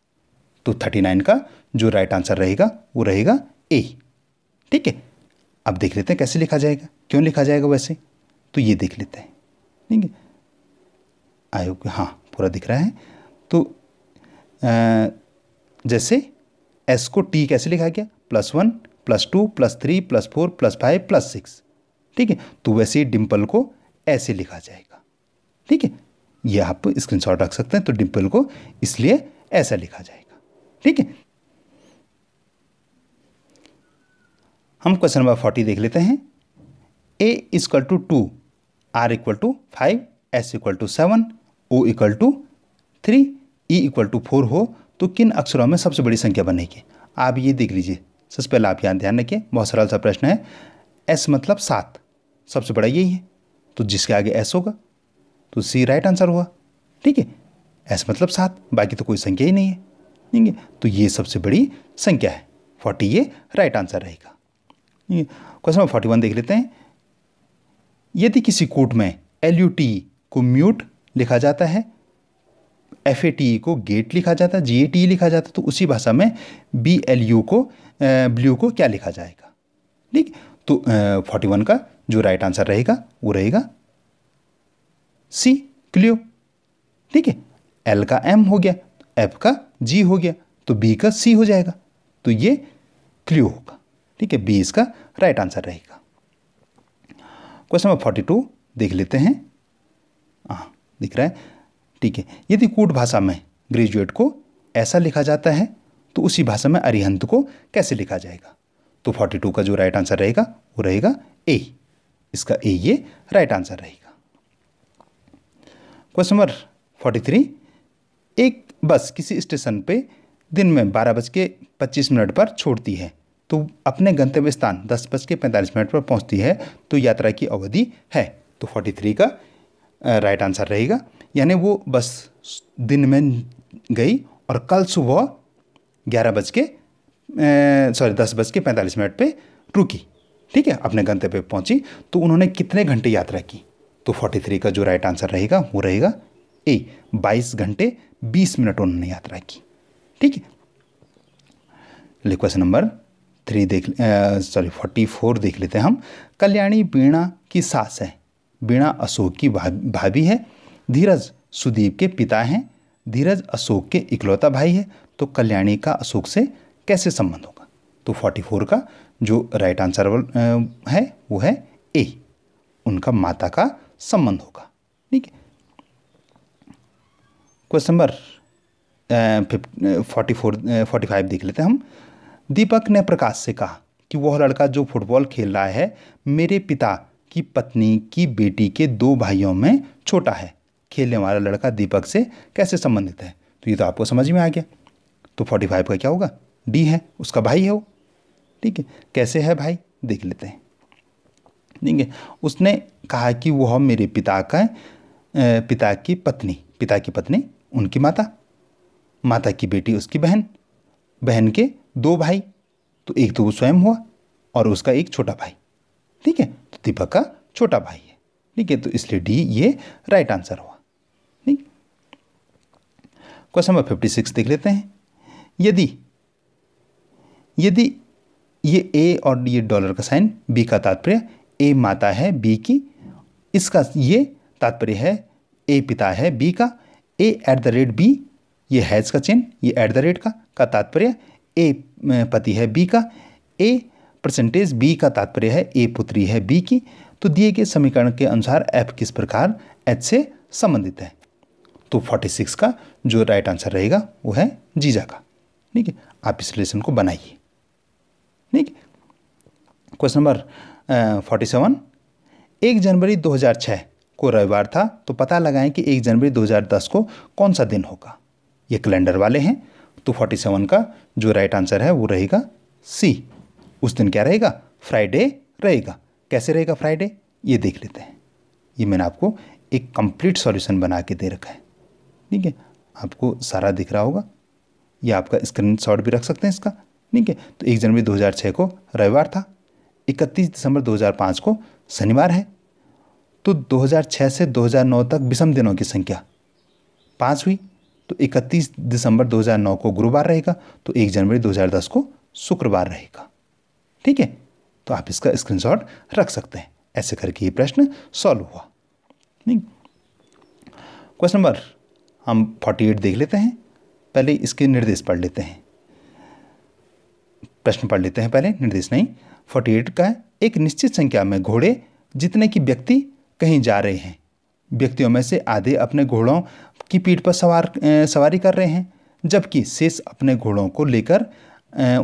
[SPEAKER 1] तो थर्टी नाइन का जो राइट आंसर रहेगा वो रहेगा ए ठीक है अब देख लेते हैं कैसे लिखा जाएगा क्यों लिखा जाएगा वैसे तो ये देख लेते हैं ठीक है आयोग हाँ पूरा दिख रहा है तो आ, जैसे एस को टी कैसे लिखा गया plus one plus two plus three plus four plus five plus six ठीक है तो वैसे ही डिम्पल को ऐसे लिखा जाएगा ठीक है ये आप स्क्रीनशॉट रख सकते हैं तो डिम्पल को इसलिए ऐसा लिखा जाएगा ठीक है हम क्वेश्चन नंबर फोर्टी देख लेते हैं A equal to two R equal to five S equal to seven O equal to three E equal to four हो तो किन अक्षरों में सबसे बड़ी संख्या बनेगी आप ये देख लीजिए सबसे पहले आप यहाँ ध्यान रखिए बहुत सरल सा प्रश्न है एस मतलब सात सबसे बड़ा यही है तो जिसके आगे एस होगा तो सी राइट आंसर हुआ ठीक है एस मतलब सात बाकी तो कोई संख्या ही नहीं है ठीक है तो ये सबसे बड़ी संख्या है फोर्टी ये राइट आंसर रहेगा क्वेश्चन नंबर फोर्टी वन देख लेते हैं यदि किसी कोट में एल यू टी को म्यूट लिखा जाता है एफ ए टी को गेट लिखा जाता है जी ए टी लिखा जाता है तो उसी भाषा में बी एल यू को ब्ल्यू को क्या लिखा जाएगा ठीक तो फोर्टी वन का जो राइट आंसर रहेगा वो रहेगा सी क्लियो ठीक है एल का एम हो गया एफ का जी हो गया तो बी का सी हो जाएगा तो ये क्लियो होगा ठीक है बी इसका राइट आंसर रहेगा क्वेश्चन नंबर फोर्टी टू देख लेते हैं हाँ दिख रहा है ठीक है यदि कूट भाषा में ग्रेजुएट को ऐसा लिखा जाता है तो उसी भाषा में अरिहंत को कैसे लिखा जाएगा तो फोर्टी टू का जो राइट आंसर रहेगा वो रहेगा ए इसका ए ये राइट आंसर रहेगा क्वेश्चन नंबर फोर्टी थ्री एक बस किसी स्टेशन पे दिन में बारह बज के पच्चीस मिनट पर छोड़ती है तो अपने गंतव्य स्थान दस बज के पैंतालीस मिनट पर पहुंचती है तो यात्रा की अवधि है तो फोर्टी थ्री का राइट आंसर रहेगा यानी वो बस दिन में गई और कल सुबह ग्यारह बज के सॉरी दस बज के पैंतालीस मिनट पर रुकी ठीक है अपने गंतव्य पर पहुंची तो उन्होंने कितने घंटे यात्रा की तो फोर्टी थ्री का जो राइट आंसर रहेगा वो रहेगा ए बाईस घंटे बीस मिनट उन्होंने यात्रा की ठीक है क्वेश्चन नंबर थ्री देख सॉरी फोर्टी फोर देख लेते हैं हम कल्याणी बीणा की सास है बीणा अशोक की भाभी है धीरज सुदीप के पिता हैं धीरज अशोक के इकलौता भाई है तो कल्याणी का अशोक से कैसे संबंध होगा तो फोर्टी फोर का जो राइट आंसर है वो है ए उनका माता का संबंध होगा ठीक है question number forty four forty five देख लेते हैं हम दीपक ने प्रकाश से कहा कि वह लड़का जो फुटबॉल खेल रहा है मेरे पिता की पत्नी की बेटी के दो भाइयों में छोटा है खेलने वाला लड़का दीपक से कैसे संबंधित है तो ये तो आपको समझ में आ गया तो फोर्टी फाइव का क्या होगा डी है उसका भाई है वो ठीक है कैसे है भाई देख लेते हैं ठीक है उसने कहा कि वह मेरे पिता का पिता की पत्नी पिता की पत्नी उनकी माता माता की बेटी उसकी बहन बहन के दो भाई तो एक तो वो स्वयं हुआ और उसका एक छोटा भाई ठीक है तो दीपक का छोटा भाई है ठीक है तो इसलिए डी ये राइट आंसर हुआ ठीक क्वेश्चन नंबर फिफ्टी सिक्स देख लेते हैं यदि यदि ये ए और ये डॉलर का साइन बी का तात्पर्य ए माता है बी की इसका ये तात्पर्य है ए पिता है बी का A at the rate B ये हैज का चिन्ह ये एट द रेट का का तात्पर्य ए पति है बी का ए परसेंटेज बी का तात्पर्य है ए पुत्री है बी की तो दिए गए समीकरण के अनुसार एफ किस प्रकार एच से संबंधित है तो 46 का जो राइट आंसर रहेगा वो है जीजा का ठीक है आप इस रिलेशन को बनाइए ठीक क्वेश्चन नंबर फोर्टी सेवन एक जनवरी 2006 को रविवार था तो पता लगाएं कि एक जनवरी 2010 को कौन सा दिन होगा ये कैलेंडर वाले हैं तो फोर्टी सेवन का जो राइट आंसर है वो रहेगा सी उस दिन क्या रहेगा फ्राइडे रहेगा कैसे रहेगा फ्राइडे ये देख लेते हैं ये मैंने आपको एक कंप्लीट सॉल्यूशन बना के दे रखा है ठीक है आपको सारा दिख रहा होगा या आपका स्क्रीन शॉट भी रख सकते हैं इसका ठीक है तो एक जनवरी छः को रविवार था इकतीस दिसंबर पाँच को शनिवार है तो 2006 से 2009 तक विषम दिनों की संख्या पाँच हुई तो 31 दिसंबर 2009 को गुरुवार रहेगा तो 1 जनवरी 2010 को शुक्रवार रहेगा ठीक है तो आप इसका स्क्रीनशॉट रख सकते हैं ऐसे करके ये प्रश्न सॉल्व हुआ नहीं क्वेश्चन नंबर हम 48 देख लेते हैं पहले इसके निर्देश पढ़ लेते हैं प्रश्न पढ़ लेते हैं पहले निर्देश नहीं 48 का है एक निश्चित संख्या में घोड़े जितने की व्यक्ति कहीं जा रहे हैं व्यक्तियों में से आधे अपने घोड़ों की पीठ पर सवार सवारी कर रहे हैं जबकि शेष अपने घोड़ों को लेकर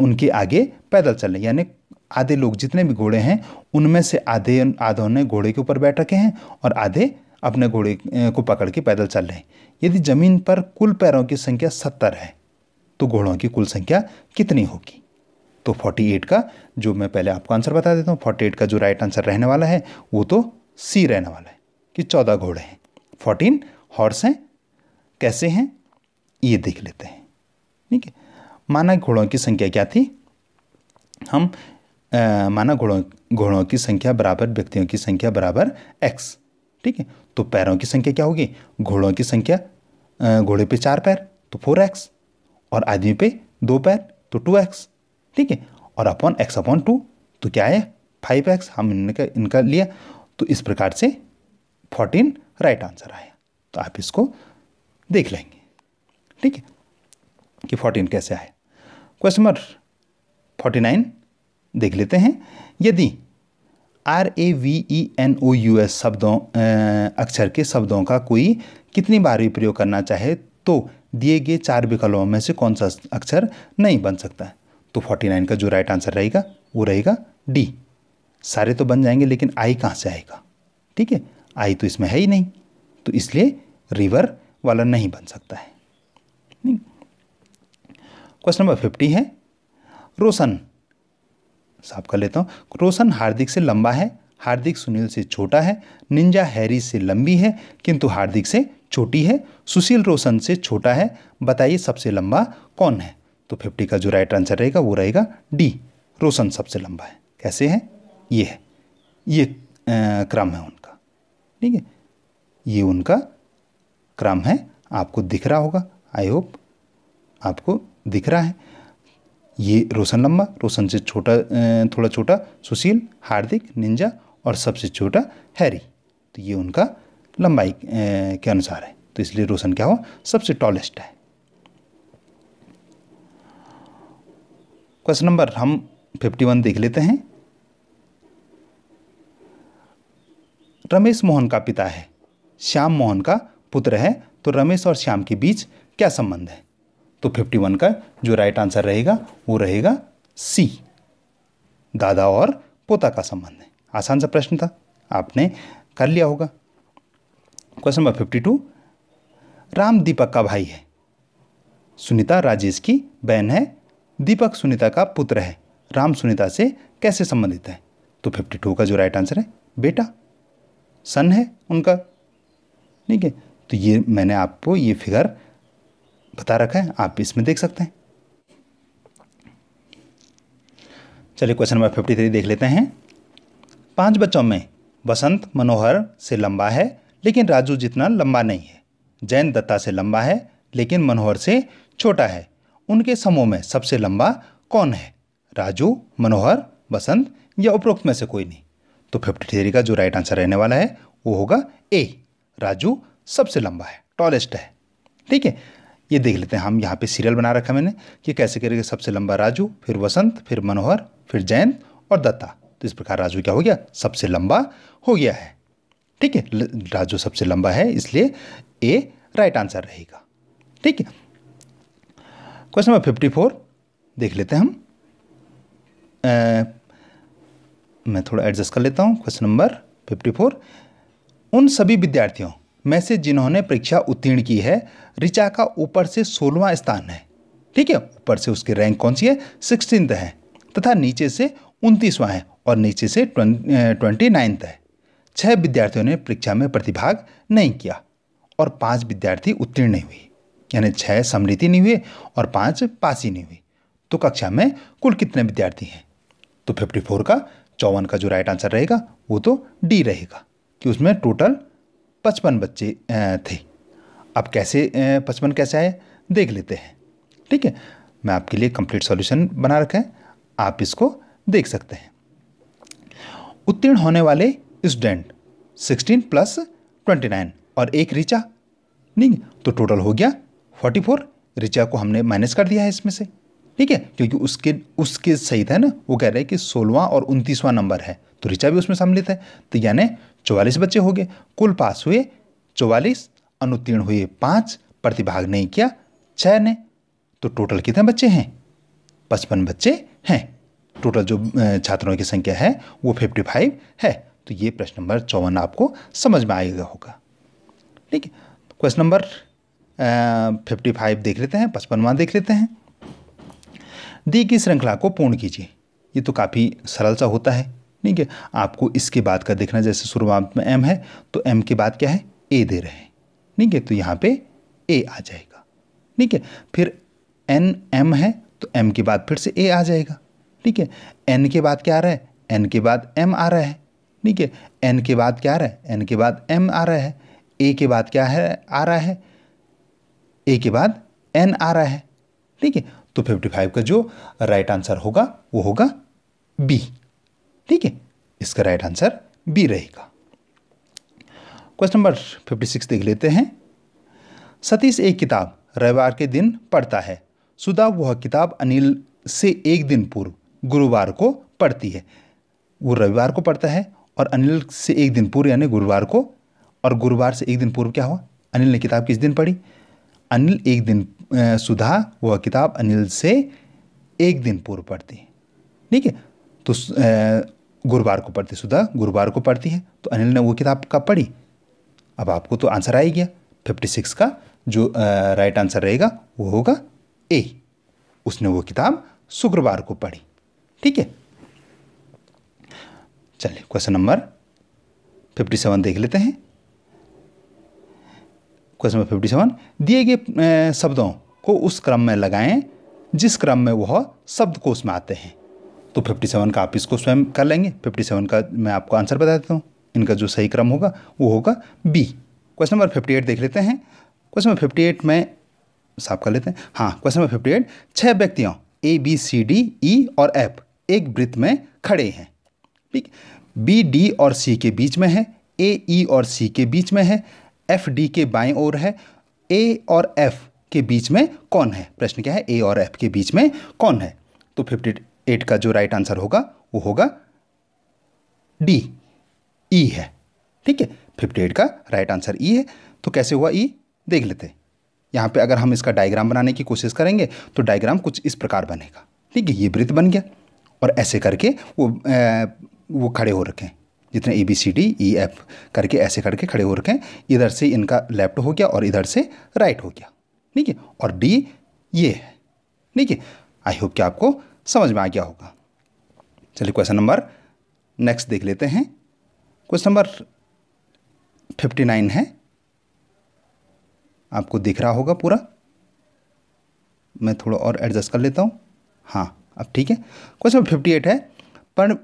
[SPEAKER 1] उनके आगे पैदल चल रहे हैं यानी आधे लोग जितने भी घोड़े हैं उनमें से आधे आधों ने घोड़े के ऊपर बैठ रखे हैं और आधे अपने घोड़े को पकड़ के पैदल चल रहे हैं यदि जमीन पर कुल पैरों की संख्या सत्तर है तो घोड़ों की कुल संख्या कितनी होगी तो फोर्टी एट का जो मैं पहले आपको आंसर बता देता हूँ फोर्टी एट का जो राइट आंसर रहने वाला है वो तो सी रहने वाला है कि चौदह घोड़े हैं फोर्टीन हॉर्स हैं कैसे हैं ये देख लेते हैं ठीक है माना घोड़ों की संख्या क्या थी हम आ, माना घोड़ों घोड़ों की संख्या बराबर व्यक्तियों की संख्या बराबर एक्स ठीक है तो पैरों की संख्या क्या होगी घोड़ों की संख्या घोड़े पे चार पैर तो फोर एक्स और आदमी पे दो पैर तो टू एक्स ठीक है और अपॉन एक्स अपॉन टू तो क्या है फाइव एक्स हम इनका इनका लिया तो इस प्रकार से फोर्टीन राइट आंसर आया तो आप इसको देख लेंगे ठीक है कि फोर्टीन कैसे आए क्वेश्चन नंबर फोर्टी नाइन देख लेते हैं यदि R A V E N O U S शब्दों अक्षर के शब्दों का कोई कितनी बार भी प्रयोग करना चाहे तो दिए गए चार विकल्पों में से कौन सा अक्षर नहीं बन सकता है तो फोर्टी नाइन का जो राइट आंसर रहेगा वो रहेगा डी सारे तो बन जाएंगे लेकिन आई कहाँ से आएगा ठीक है आई तो इसमें है ही नहीं तो इसलिए रिवर वाला नहीं बन सकता है क्वेश्चन नंबर फिफ्टी है रोशन साफ कर लेता हूँ रोशन हार्दिक से लंबा है हार्दिक सुनील से छोटा है निंजा हैरी से लंबी है किंतु हार्दिक से छोटी है सुशील रोशन से छोटा है बताइए सबसे लंबा कौन है तो फिफ्टी का जो राइट आंसर रहेगा वो रहेगा डी रोशन सबसे लंबा है कैसे है ये है ये क्रम है उनका ठीक है ये उनका क्रम है आपको दिख रहा होगा आई होप आपको दिख रहा है ये रोशन लंबा रोशन से छोटा थोड़ा छोटा सुशील हार्दिक निंजा और सबसे छोटा हैरी तो ये उनका लंबाई के अनुसार है तो इसलिए रोशन क्या हुआ सबसे टॉलेस्ट है क्वेश्चन नंबर हम फिफ्टी वन देख लेते हैं रमेश मोहन का पिता है श्याम मोहन का पुत्र है तो रमेश और श्याम के बीच क्या संबंध है तो 51 का जो राइट आंसर रहेगा वो रहेगा सी दादा और पोता का संबंध है आसान सा प्रश्न था आपने कर लिया होगा question number fifty two Ram Deepak का भाई है सुनीता राजेश की बहन है दीपक सुनीता का पुत्र है राम सुनीता से कैसे संबंधित है तो फिफ्टी टू का जो राइट आंसर है बेटा सन है उनका ठीक है तो ये मैंने आपको ये फिगर बता रखा है आप इसमें देख सकते हैं चलिए क्वेश्चन नंबर फिफ्टी थ्री देख लेते हैं पांच बच्चों में बसंत मनोहर से लंबा है लेकिन राजू जितना लंबा नहीं है जैन दत्ता से लंबा है लेकिन मनोहर से छोटा है उनके समूह में सबसे लंबा कौन है राजू मनोहर बसंत या उपरोक्त में से कोई नहीं तो फिफ्टी थ्री का जो राइट आंसर रहने वाला है वो होगा ए राजू सबसे लंबा है टॉलेस्ट है ठीक है ये देख लेते हैं हम यहाँ पे सीरियल बना रखा मैंने कि कैसे करेंगे सबसे लंबा राजू फिर वसंत फिर मनोहर फिर जयंत और दत्ता तो इस प्रकार राजू क्या हो गया सबसे लंबा हो गया है ठीक है राजू सबसे लंबा है इसलिए ए राइट आंसर रहेगा ठीक है क्वेश्चन नंबर फिफ्टी फोर देख लेते हैं हम मैं थोड़ा एडजस्ट कर लेता हूँ क्वेश्चन नंबर फिफ्टी फोर उन सभी विद्यार्थियों में से जिन्होंने परीक्षा उत्तीर्ण की है ऋचा का ऊपर से सोलवा स्थान है ठीक है ऊपर से उसकी रैंक कौन सी है सिक्सटीन है तथा नीचे से उनतीसवां है और नीचे से ट्वेंटी नाइन्थ है छह विद्यार्थियों ने परीक्षा में प्रतिभाग नहीं किया और पाँच विद्यार्थी उत्तीर्ण नहीं हुए यानी छः समृति नहीं हुए और पाँच पास ही नहीं हुई तो कक्षा में कुल कितने विद्यार्थी हैं तो फिफ्टी फोर का चौवन का जो राइट आंसर रहेगा वो तो डी रहेगा कि उसमें टोटल पचपन बच्चे थे अब कैसे पचपन कैसे आए देख लेते हैं ठीक है मैं आपके लिए कंप्लीट सॉल्यूशन बना रखा है आप इसको देख सकते हैं उत्तीर्ण होने वाले student sixteen plus twenty nine और एक रिचा नहीं तो टोटल हो गया फोर्टी फोर रिचा को हमने माइनस कर दिया है इसमें से ठीक है क्योंकि उसके उसके सहित है ना वो कह रहे हैं कि सोलवा और उनतीसवां नंबर है तो ऋचा भी उसमें सम्मिलित है तो यानी चौवालीस बच्चे हो गए कुल पास हुए चौवालीस अनुत्तीर्ण हुए पाँच प्रतिभाग नहीं किया छः ने तो टोटल कितने बच्चे हैं पचपन बच्चे हैं टोटल जो छात्रों की संख्या है वो फिफ्टी फाइव है तो ये प्रश्न नंबर चौवन आपको समझ में आएगा होगा ठीक है क्वेश्चन नंबर फिफ्टी फाइव देख लेते हैं पचपनवा देख लेते हैं दी की श्रृंखला को पूर्ण कीजिए ये तो काफ़ी सरल सा होता है ठीक है आपको इसके बाद का देखना जैसे शुरुआत में एम है तो एम के बाद क्या है ए दे रहे हैं ठीक है तो यहाँ पे ए आ जाएगा ठीक है फिर एन एम है तो एम के बाद फिर से ए आ जाएगा ठीक है एन के बाद क्या आ रहा है एन के बाद एम आ रहा है ठीक है एन के बाद क्या आ रहा है एन के बाद एम आ रहा है ए के बाद क्या है आ रहा है ए के बाद एन आ रहा है ठीक है तो 55 का जो राइट आंसर होगा वो होगा बी ठीक है इसका राइट आंसर बी रहेगा क्वेश्चन नंबर 56 देख लेते हैं सतीश एक किताब रविवार के दिन पढ़ता है सुधा वह किताब अनिल से एक दिन पूर्व गुरुवार को पढ़ती है वो रविवार को पढ़ता है और अनिल से एक दिन पूर्व यानी गुरुवार को और गुरुवार से एक दिन पूर्व क्या हुआ अनिल ने किताब किस दिन पढ़ी अनिल एक दिन सुधा वह किताब अनिल से एक दिन पूर्व पढ़ती है ठीक है तो गुरुवार को पढ़ती सुधा गुरुवार को पढ़ती है तो अनिल ने वो किताब कब पढ़ी अब आपको तो आंसर आ ही गया फिफ्टी सिक्स का जो राइट आंसर रहेगा वो होगा ए उसने वो किताब शुक्रवार को पढ़ी ठीक है चलिए क्वेश्चन नंबर फिफ्टी सेवन देख लेते हैं क्वेश्चन नंबर फिफ्टी सेवन दिए गए शब्दों को उस क्रम में लगाएं जिस क्रम में वह शब्दकोश में आते हैं तो फिफ्टी सेवन का आप इसको स्वयं कर लेंगे फिफ्टी सेवन का मैं आपको आंसर बता देता हूँ इनका जो सही क्रम होगा वो होगा B question number fifty eight देख लेते हैं क्वेश्चन नंबर फिफ्टी एट में साफ कर लेते हैं हाँ क्वेश्चन नंबर फिफ्टी एट छः व्यक्तियों ए बी सी डी ई और एफ एक वृत्त में खड़े हैं ठीक बी डी और सी के बीच में है ए ई e और सी के बीच में है एफ डी के बाएं ओर है ए और एफ के बीच में कौन है प्रश्न क्या है ए और एफ के बीच में कौन है तो फिफ्टी एट का जो राइट आंसर होगा वो होगा डी ई e है ठीक है फिफ्टी एट का राइट आंसर ई है तो कैसे हुआ ई e? देख लेते यहाँ पे अगर हम इसका डायग्राम बनाने की कोशिश करेंगे तो डायग्राम कुछ इस प्रकार बनेगा ठीक है ये वृत्त बन गया और ऐसे करके वो आ, वो खड़े हो रखे हैं जितने A B C D E F करके ऐसे करके खड़े हो रखे हैं इधर से इनका लेफ्ट हो गया और इधर से राइट हो गया ठीक है और डी ये है ठीक है आई होप कि आपको समझ में आ गया होगा चलिए क्वेश्चन नंबर नेक्स्ट देख लेते हैं क्वेश्चन नंबर फिफ्टी नाइन है आपको दिख रहा होगा पूरा मैं थोड़ा और एडजस्ट कर लेता हूँ हाँ अब ठीक है क्वेश्चन फिफ्टी एट है पर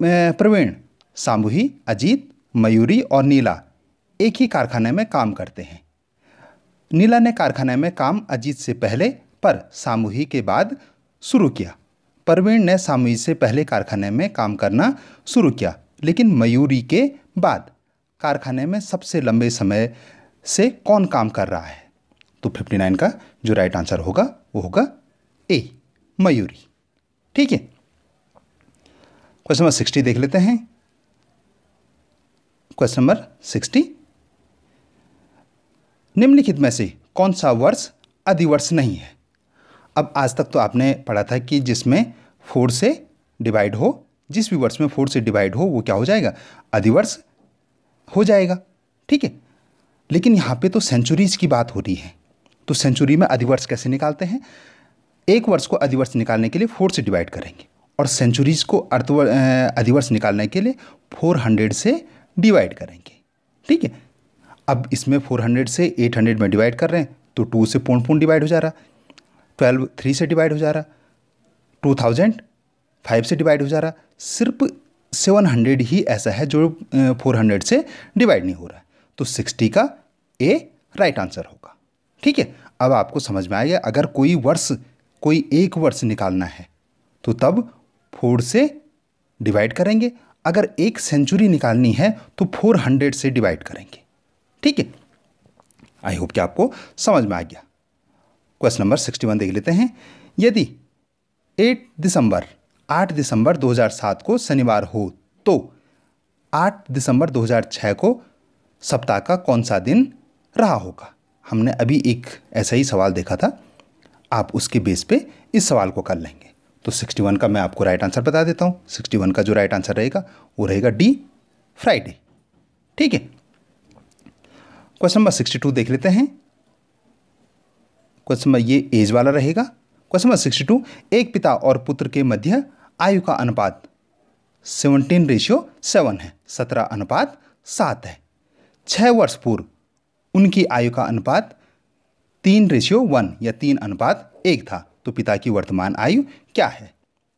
[SPEAKER 1] प्रवीण सामूही अजीत मयूरी और नीला एक ही कारखाने में काम करते हैं नीला ने कारखाने में काम अजीत से पहले पर सामूही के बाद शुरू किया परवीन ने सामूही से पहले कारखाने में काम करना शुरू किया लेकिन मयूरी के बाद कारखाने में सबसे लंबे समय से कौन काम कर रहा है तो 59 का जो राइट आंसर होगा वो होगा ए मयूरी ठीक है क्वेश्चन नंबर 60 देख लेते हैं क्वेश्चन नंबर सिक्सटी निम्नलिखित में से कौन सा वर्ष अधिवर्ष नहीं है अब आज तक तो आपने पढ़ा था कि जिसमें फोर से डिवाइड हो जिस भी वर्ष में फोर से डिवाइड हो वो क्या हो जाएगा अधिवर्ष हो जाएगा ठीक है लेकिन यहाँ पे तो सेंचुरीज की बात हो रही है तो सेंचुरी में अधिवर्ष कैसे निकालते हैं एक वर्ष को अधिवर्ष निकालने के लिए फोर से डिवाइड करेंगे और सेंचुरीज को अर्थ अधिवर्ष निकालने के लिए फोर हंड्रेड से डिवाइड करेंगे ठीक है अब इसमें फोर हंड्रेड से एट हंड्रेड में डिवाइड कर रहे हैं तो टू से पॉइंट पॉइंट डिवाइड हो जा रहा ट्वेल्व थ्री से डिवाइड हो जा रहा टू थाउजेंड फाइव से डिवाइड हो जा रहा सिर्फ सेवन हंड्रेड ही ऐसा है जो फोर हंड्रेड से डिवाइड नहीं हो रहा तो सिक्सटी का ए राइट आंसर होगा ठीक है अब आपको समझ में आएगा अगर कोई वर्ष कोई एक वर्ष निकालना है तो तब फोर से डिवाइड करेंगे अगर एक सेंचुरी निकालनी है तो फोर हंड्रेड से डिवाइड करेंगे ठीक है आई होप कि आपको समझ में आ गया क्वेश्चन नंबर सिक्सटी वन देख लेते हैं यदि एट दिसंबर आठ दिसंबर 2007 को शनिवार हो तो आठ दिसंबर 2006 को सप्ताह का कौन सा दिन रहा होगा हमने अभी एक ऐसा ही सवाल देखा था आप उसके बेस पे इस सवाल को कर लेंगे तो 61 का मैं आपको राइट आंसर बता देता हूँ 61 का जो राइट आंसर रहेगा वो रहेगा डी फ्राइडे ठीक है क्वेश्चन नंबर 62 देख लेते हैं क्वेश्चन नंबर ये एज वाला रहेगा क्वेश्चन नंबर 62 एक पिता और पुत्र के मध्य आयु का अनुपात 17 रेशियो सेवन है सत्रह अनुपात सात है छः वर्ष पूर्व उनकी आयु का अनुपात तीन रेशियो वन या तीन अनुपात एक था तो पिता की वर्तमान आयु क्या है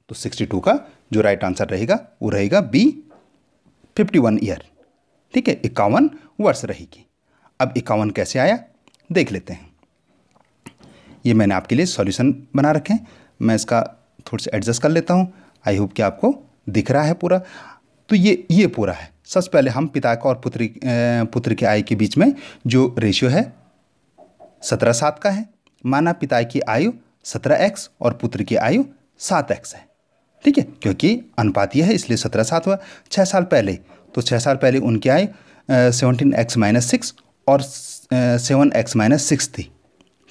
[SPEAKER 1] तो 62 का जो राइट आंसर रहेगा वो रहेगा बी 51 ईयर ठीक है इक्यावन वर्ष रहेगी अब इक्यावन कैसे आया देख लेते हैं ये मैंने आपके लिए सॉल्यूशन बना रखे हैं मैं इसका थोड़ा सा एडजस्ट कर लेता हूँ आई होप कि आपको दिख रहा है पूरा तो ये ये पूरा है सबसे पहले हम पिता का और पुत्री पुत्र की आय के बीच में जो रेशियो है सत्रह सात का है माना पिता की आयु सत्रह एक्स और पुत्र की आयु सात एक्स है ठीक है क्योंकि अनुपात यह है इसलिए सत्रह सात हुआ छः साल पहले तो छः साल पहले उनकी आय सेवनटीन एक्स माइनस सिक्स और सेवन एक्स माइनस सिक्स थी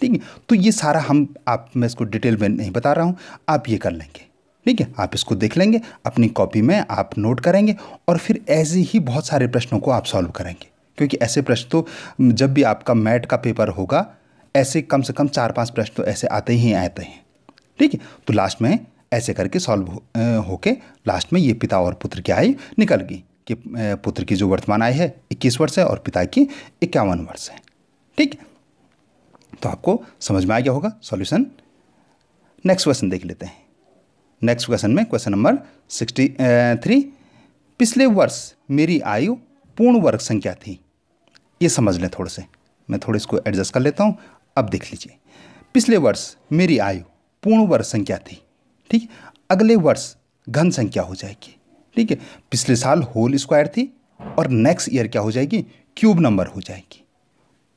[SPEAKER 1] ठीक है तो ये सारा हम आप मैं इसको डिटेल में नहीं बता रहा हूँ आप ये कर लेंगे ठीक है आप इसको देख लेंगे अपनी कॉपी में आप नोट करेंगे और फिर ऐसे ही बहुत सारे प्रश्नों को आप सॉल्व करेंगे क्योंकि ऐसे प्रश्न तो जब भी आपका मैट का पेपर होगा ऐसे कम से कम चार पांच प्रश्न तो ऐसे आते ही आते हैं ठीक है तो लास्ट में ऐसे करके सॉल्व हो होके लास्ट में ये पिता और पुत्र की आयु निकल गई कि पुत्र की जो वर्तमान आयु है इक्कीस वर्ष है और पिता की इक्यावन वर्ष है ठीक तो आपको समझ में आ गया होगा सॉल्यूशन नेक्स्ट क्वेश्चन देख लेते हैं नेक्स्ट क्वेश्चन में क्वेश्चन नंबर सिक्सटी थ्री पिछले वर्ष मेरी आयु पूर्ण वर्ग संख्या थी ये समझ लें थोड़े से मैं थोड़े इसको एडजस्ट कर लेता हूँ अब देख लीजिए पिछले वर्ष मेरी आयु पूर्ण वर्ष संख्या थी ठीक अगले वर्ष घन संख्या हो जाएगी ठीक है पिछले साल होल स्क्वायर थी और नेक्स्ट ईयर क्या हो जाएगी क्यूब नंबर हो जाएगी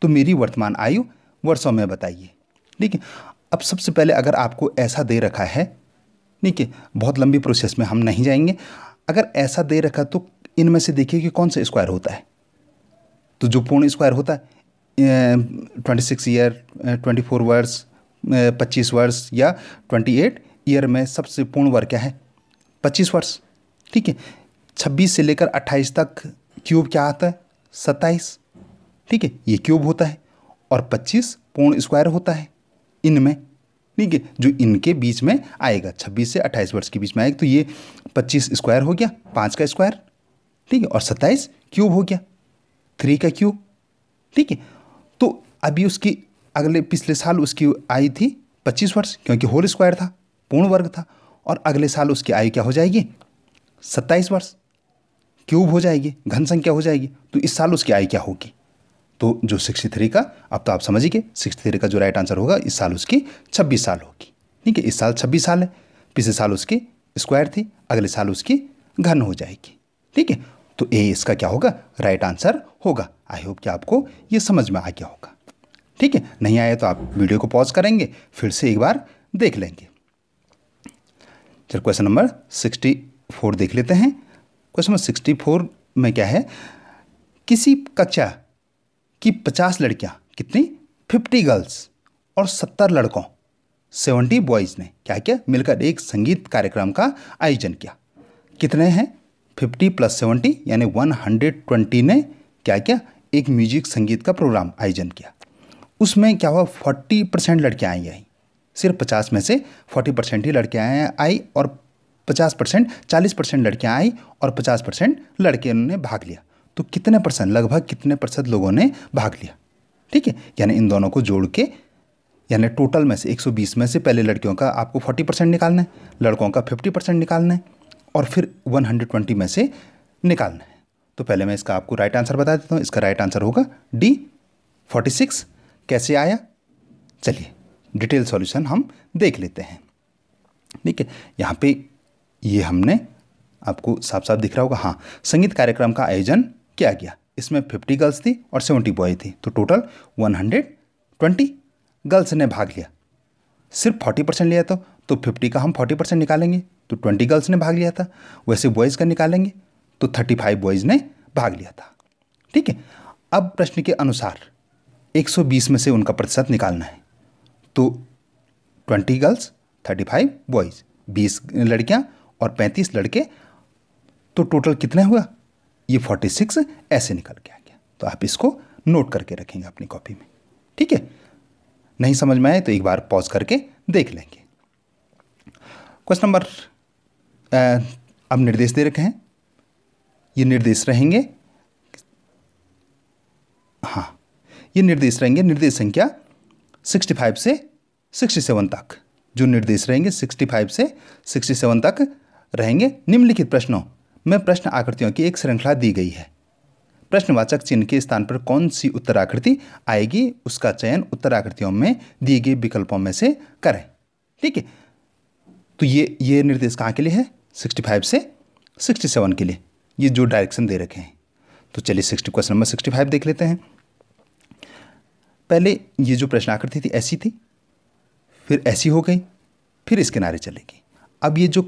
[SPEAKER 1] तो मेरी वर्तमान आयु वर्षों में बताइए ठीक है अब सबसे पहले अगर आपको ऐसा दे रखा है ठीक है बहुत लंबी प्रोसेस में हम नहीं जाएंगे अगर ऐसा दे रखा तो इनमें से देखिए कि कौन सा स्क्वायर होता है तो जो पूर्ण स्क्वायर होता है twenty six year twenty four वर्ष पच्चीस वर्ष या ट्वेंटी एट ईयर में सबसे पूर्ण वर्ग क्या है पच्चीस वर्ष ठीक है छब्बीस से लेकर अट्ठाईस तक क्यूब क्या आता है सत्ताईस ठीक है ये क्यूब होता है और पच्चीस पूर्ण स्क्वायर होता है इनमें ठीक है जो इनके बीच में आएगा छब्बीस से अट्ठाईस वर्ष के बीच में आएगा तो ये पच्चीस स्क्वायर हो गया पाँच का स्क्वायर ठीक है और सत्ताईस क्यूब हो गया थ्री का क्यूब ठीक है तो अभी उसकी अगले पिछले साल उसकी आयु थी पच्चीस वर्ष क्योंकि होल स्क्वायर था पूर्ण वर्ग था और अगले साल उसकी आयु क्या हो जाएगी सत्ताईस वर्ष क्यूब हो जाएगी घन संख्या हो जाएगी तो इस साल उसकी आयु क्या होगी तो जो सिक्सटी थ्री का अब तो आप समझिए सिक्सटी थ्री का जो राइट आंसर होगा इस साल उसकी छब्बीस साल होगी ठीक है इस साल छब्बीस साल है पिछले साल उसकी स्क्वायर थी अगले साल उसकी घन हो जाएगी ठीक है तो ए इसका क्या होगा राइट आंसर होगा आई होप कि आपको ये समझ में आ गया होगा ठीक है नहीं आया तो आप वीडियो को पॉज करेंगे फिर से एक बार देख लेंगे चल क्वेश्चन नंबर सिक्सटी फोर देख लेते हैं क्वेश्चन नंबर सिक्सटी फोर में क्या है किसी कक्षा की पचास लड़कियां कितनी फिफ्टी गर्ल्स और सत्तर लड़कों सेवेंटी बॉयज़ ने क्या किया मिलकर एक संगीत कार्यक्रम का आयोजन किया कितने हैं फिफ्टी प्लस सेवेंटी यानी वन हंड्रेड ट्वेंटी ने क्या किया एक म्यूजिक संगीत का प्रोग्राम आयोजन किया उसमें क्या हुआ फोर्टी परसेंट लड़के आई आई सिर्फ पचास में से फोर्टी परसेंट ही लड़के आए आई और पचास परसेंट चालीस परसेंट लड़कियाँ आई और पचास परसेंट लड़के ने भाग लिया तो कितने परसेंट लगभग कितने प्रतिशत लोगों ने भाग लिया ठीक है यानी इन दोनों को जोड़ के यानी टोटल में से 120 में से पहले लड़कियों का आपको 40 परसेंट निकालना है लड़कों का 50 परसेंट निकालना है और फिर 120 में से निकालना है तो पहले मैं इसका आपको राइट आंसर बता देता हूँ इसका राइट आंसर होगा डी 46 कैसे आया चलिए डिटेल सॉल्यूशन हम देख लेते हैं ठीक है यहाँ पे ये हमने आपको साफ साफ दिख रहा होगा हाँ संगीत कार्यक्रम का आयोजन किया गया इसमें फिफ्टी गर्ल्स थी और सेवेंटी बॉय थी तो total one hundred twenty girls ने भाग लिया सिर्फ फोर्टी परसेंट लिया था तो फिफ्टी का हम फोर्टी परसेंट निकालेंगे तो ट्वेंटी गर्ल्स ने भाग लिया था वैसे बॉयज़ का निकालेंगे तो थर्टी फाइव बॉयज़ ने भाग लिया था ठीक है अब प्रश्न के अनुसार 120 में से उनका प्रतिशत निकालना है तो 20 गर्ल्स 35 बॉयज़ बीस लड़कियां और 35 लड़के तो टोटल कितने हुआ ये 46 ऐसे निकल के आ गया तो आप इसको नोट करके रखेंगे अपनी कॉपी में ठीक है नहीं समझ में आए तो एक बार पॉज करके देख लेंगे क्वेश्चन नंबर अब निर्देश दे रखे हैं ये निर्देश रहेंगे हाँ ये निर्देश रहेंगे निर्देश संख्या 65 से 67 तक जो निर्देश रहेंगे 65 से 67 तक रहेंगे निम्नलिखित प्रश्नों में प्रश्न आकृतियों की एक श्रृंखला दी गई है प्रश्नवाचक चिन्ह के स्थान पर कौन सी उत्तराकृति आएगी उसका चयन उत्तराकृतियों में दिए गए विकल्पों में से करें ठीक है तो ये ये निर्देश कहाँ के लिए है 65 से 67 के लिए ये जो डायरेक्शन दे रखे हैं तो चलिए सिक्सटी क्वेश्चन नंबर 65 देख लेते हैं पहले ये जो प्रश्न आकृति थी ऐसी थी फिर ऐसी हो गई फिर इस किनारे चलेगी अब ये जो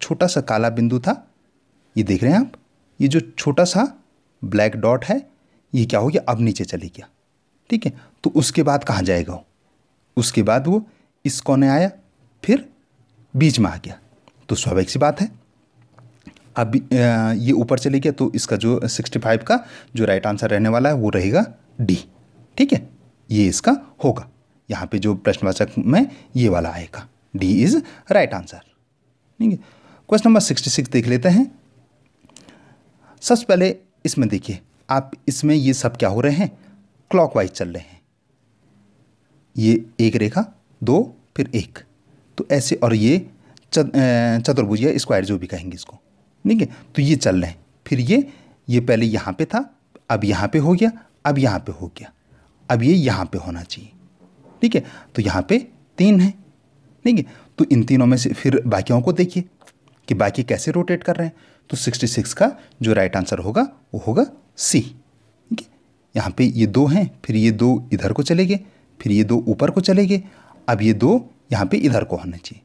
[SPEAKER 1] छोटा सा काला बिंदु था ये देख रहे हैं आप ये जो छोटा सा ब्लैक डॉट है ये क्या हो गया अब नीचे चले गया ठीक है तो उसके बाद कहाँ जाएगा वो उसके बाद वो इस कोने आया फिर बीच में आ गया तो स्वाभाविक सी बात है अब ये ऊपर चले गया तो इसका जो सिक्सटी फाइव का जो राइट आंसर रहने वाला है वो रहेगा डी ठीक है ये इसका होगा यहाँ पे जो प्रश्नवाचक में ये वाला आएगा डी इज़ राइट आंसर ठीक है क्वेश्चन नंबर सिक्सटी सिक्स देख लेते हैं सबसे पहले इसमें देखिए आप इसमें ये सब क्या हो रहे हैं क्लॉकवाइज चल रहे हैं ये एक रेखा दो फिर एक तो ऐसे और ये चतुर्भुज या स्क्वायर जो भी कहेंगे इसको ठीक है तो ये चल रहे हैं फिर ये ये पहले यहाँ पे था अब यहाँ पे हो गया अब यहाँ पे हो गया अब ये यहाँ पे होना चाहिए ठीक है तो यहाँ पे तीन है ठीक है तो इन तीनों में से फिर बाकियों को देखिए कि बाकी कैसे रोटेट कर रहे हैं तो 66 का जो राइट आंसर होगा वो होगा सी ठीक है यहाँ पे ये दो हैं फिर ये दो इधर को चले गए फिर ये दो ऊपर को चले गए अब ये दो यहाँ पे इधर को होना चाहिए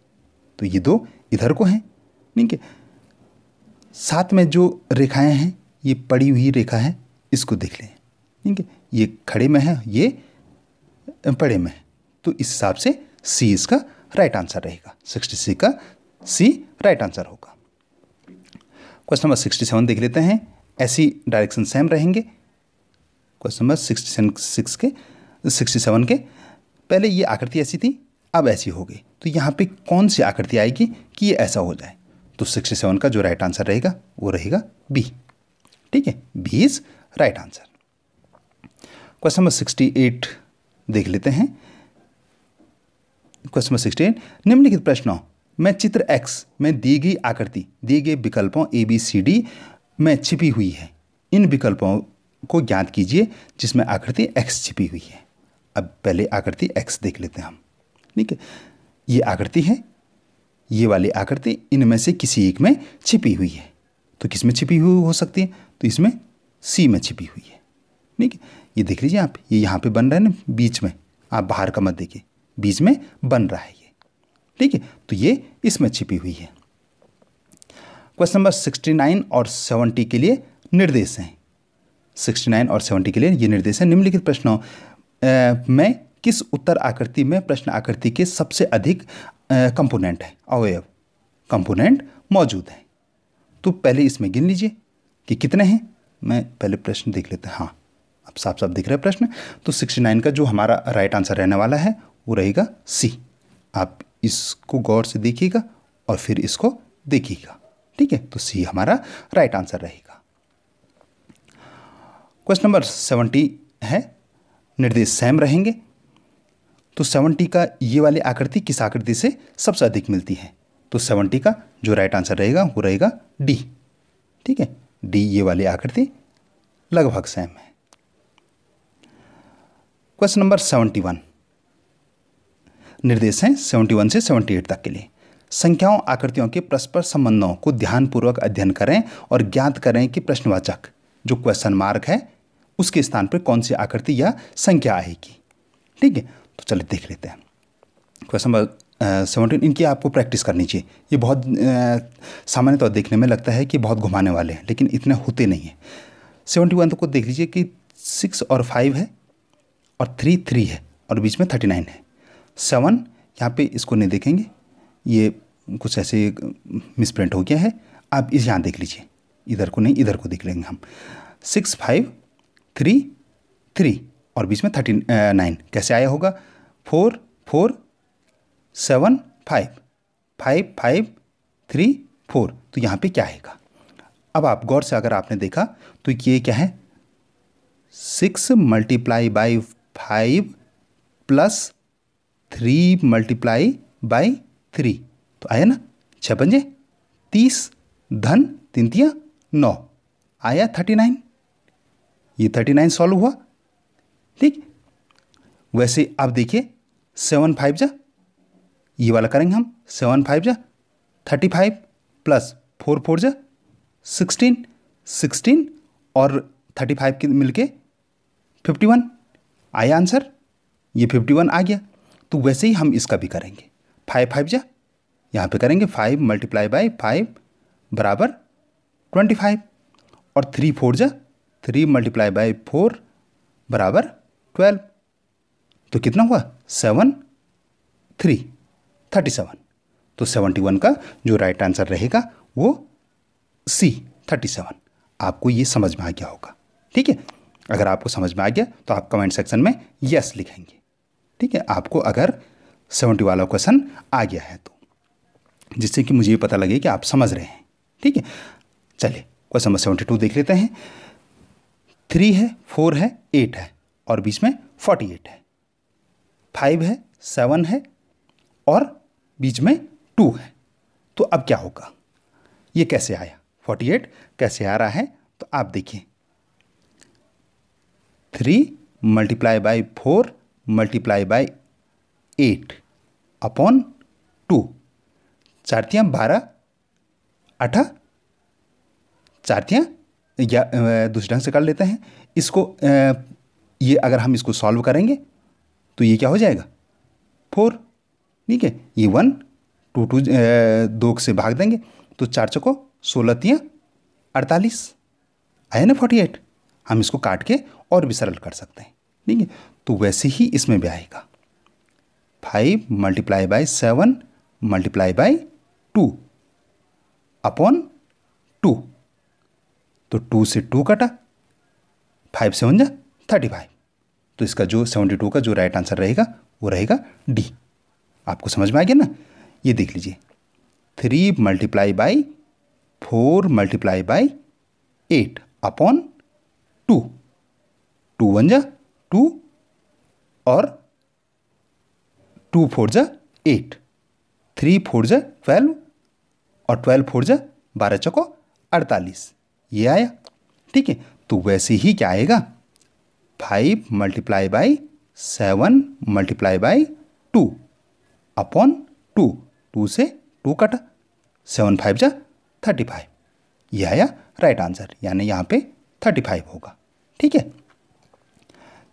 [SPEAKER 1] तो ये दो इधर को हैं ठीक है साथ में जो रेखाएं हैं ये पड़ी हुई रेखा है इसको देख लें ठीक है ये खड़े में है ये पड़े में है तो इस हिसाब से सी इसका राइट आंसर रहेगा सिक्सटी सी का सी राइट आंसर होगा क्वेश्चन नंबर सिक्सटी सेवन देख लेते हैं ऐसी डायरेक्शन सेम रहेंगे क्वेश्चन नंबर सिक्सटी सिक्स के सिक्सटी सेवन के पहले ये आकृति ऐसी थी अब ऐसी हो गई तो यहाँ पे कौन सी आकृति आएगी कि ये ऐसा हो जाए तो सिक्सटी सेवन का जो राइट आंसर रहेगा वो रहेगा बी ठीक है B is right answer question number sixty eight देख लेते हैं क्वेश्चन नंबर सिक्सटी एट निम्नलिखित प्रश्नों में चित्र एक्स में दी गई आकृति दिए गए विकल्पों ए बी सी डी में छिपी हुई है इन विकल्पों को ज्ञात कीजिए जिसमें आकृति एक्स छिपी हुई है अब पहले आकृति एक्स देख लेते हैं हम ठीक है ये आकृति है ये वाली आकृति इनमें से किसी एक में छिपी हुई है तो किस में छिपी हुई हो सकती है तो इसमें सी में छिपी हुई है ठीक है ये देख लीजिए आप ये यहाँ पे बन रहा है ना बीच में आप बाहर का मत देखिए बीच में बन रहा है ये ठीक है तो ये इसमें छिपी हुई है क्वेश्चन नंबर सिक्सटी नाइन और सेवेंटी के लिए निर्देश हैं सिक्सटी नाइन और सेवेंटी के लिए ये निर्देश हैं निम्नलिखित प्रश्नों में किस उत्तर आकृति में प्रश्न आकृति के सबसे अधिक कंपोनेंट है अवयव कंपोनेंट मौजूद हैं तो पहले इसमें गिन लीजिए कि कितने हैं मैं पहले प्रश्न देख लेते हैं हाँ अब साफ साफ दिख रहा है प्रश्न तो सिक्सटी नाइन का जो हमारा राइट आंसर रहने वाला है वो रहेगा सी आप इसको गौर से देखिएगा और फिर इसको देखिएगा ठीक है तो सी हमारा राइट आंसर रहेगा क्वेश्चन नंबर 70 है निर्देश सेम रहेंगे तो 70 का ये वाली आकृति किस आकृति से सबसे अधिक मिलती है तो सेवनटी का जो राइट आंसर रहेगा वो रहेगा डी ठीक है डी ये वाली आकृति लगभग सेम है क्वेश्चन नंबर सेवेंटी वन निर्देश हैं सेवेंटी वन से सेवेंटी एट तक के लिए संख्याओं आकृतियों के परस्पर संबंधों को ध्यानपूर्वक अध्ययन करें और ज्ञात करें कि प्रश्नवाचक जो क्वेश्चन मार्क है उसके स्थान पर कौन सी आकृति या संख्या आएगी ठीक है तो चलिए देख लेते हैं क्वेश्चन नंबर सेवनटीन इनकी आपको प्रैक्टिस करनी चाहिए ये बहुत सामान्य तौर तो देखने में लगता है कि बहुत घुमाने वाले हैं लेकिन इतने होते नहीं हैं सेवेंटी वन तो को देख लीजिए कि सिक्स और फाइव है और थ्री थ्री है और बीच में थर्टी नाइन है सेवन यहाँ पे इसको नहीं देखेंगे ये कुछ ऐसे मिसप्रिंट हो गया है आप इस यहाँ देख लीजिए इधर को नहीं इधर को देख लेंगे हम सिक्स फाइव थ्री थ्री और बीच में थर्टी नाइन कैसे आया होगा four four seven five five five three four तो यहाँ पे क्या आएगा अब आप गौर से अगर आपने देखा तो ये क्या है six multiply by five plus three multiply by three तो आया ना छः पंजे तीस धन तीन तिया नौ आया थर्टी नाइन ये थर्टी नाइन सॉल्व हुआ ठीक वैसे आप देखिए सेवन फाइव जा ये वाला करेंगे हम सेवन फाइव जा thirty five plus four four जा सिक्सटीन सिक्सटीन और थर्टी फाइव के मिलके फिफ्टी वन आया आंसर ये फिफ्टी वन आ गया तो वैसे ही हम इसका भी करेंगे फाइव फाइव जा यहाँ पे करेंगे फाइव मल्टीप्लाई बाई फाइव बराबर ट्वेंटी फाइव और थ्री फोर जा थ्री मल्टीप्लाई बाई फोर बराबर ट्वेल्व तो कितना हुआ सेवन थ्री थर्टी सेवन तो सेवेंटी वन का जो राइट आंसर रहेगा वो सी थर्टी सेवन आपको ये समझ में आ गया होगा ठीक है अगर आपको समझ में आ गया तो आप कमेंट सेक्शन में यस लिखेंगे ठीक है आपको अगर सेवेंटी वाला क्वेश्चन आ गया है तो जिससे कि मुझे ये पता लगे कि आप समझ रहे हैं ठीक है चलिए क्वेश्चन नंबर सेवेंटी टू देख लेते हैं थ्री है फोर है एट है और बीच में फोर्टी एट है फाइव है सेवन है और बीच में टू है तो अब क्या होगा ये कैसे आया फोर्टी एट कैसे आ रहा है तो आप देखिए three multiply by four multiply by eight upon two चार बारह अठा चार या दूसरे ढंग से कर लेते हैं इसको ये अगर हम इसको सॉल्व करेंगे तो ये क्या हो जाएगा फोर ठीक है ये वन टू टू दो से भाग देंगे तो चार चौको सोलह तिया अड़तालीस आया ना फोर्टी एट हम इसको काट के और भी सरल कर सकते हैं ठीक है तो वैसे ही इसमें भी आएगा five multiply by seven multiply by two upon two तो टू से टू कटा फाइव सेवन जा थर्टी फाइव तो इसका जो सेवेंटी टू का जो राइट आंसर रहेगा वो रहेगा डी आपको समझ में आ गया ना ये देख लीजिए three multiply by four multiply by eight upon two two one जा टू और टू फोर जा एट थ्री फोर जा ट्वेल्व और ट्वेल्व फोर जा बारह चको अड़तालीस ये आया ठीक है तो वैसे ही क्या आएगा five multiply by seven multiply by two upon two two से टू कटा सेवन फाइव जा थर्टी फाइव यह आया राइट आंसर यानी यहाँ पे थर्टी फाइव होगा ठीक है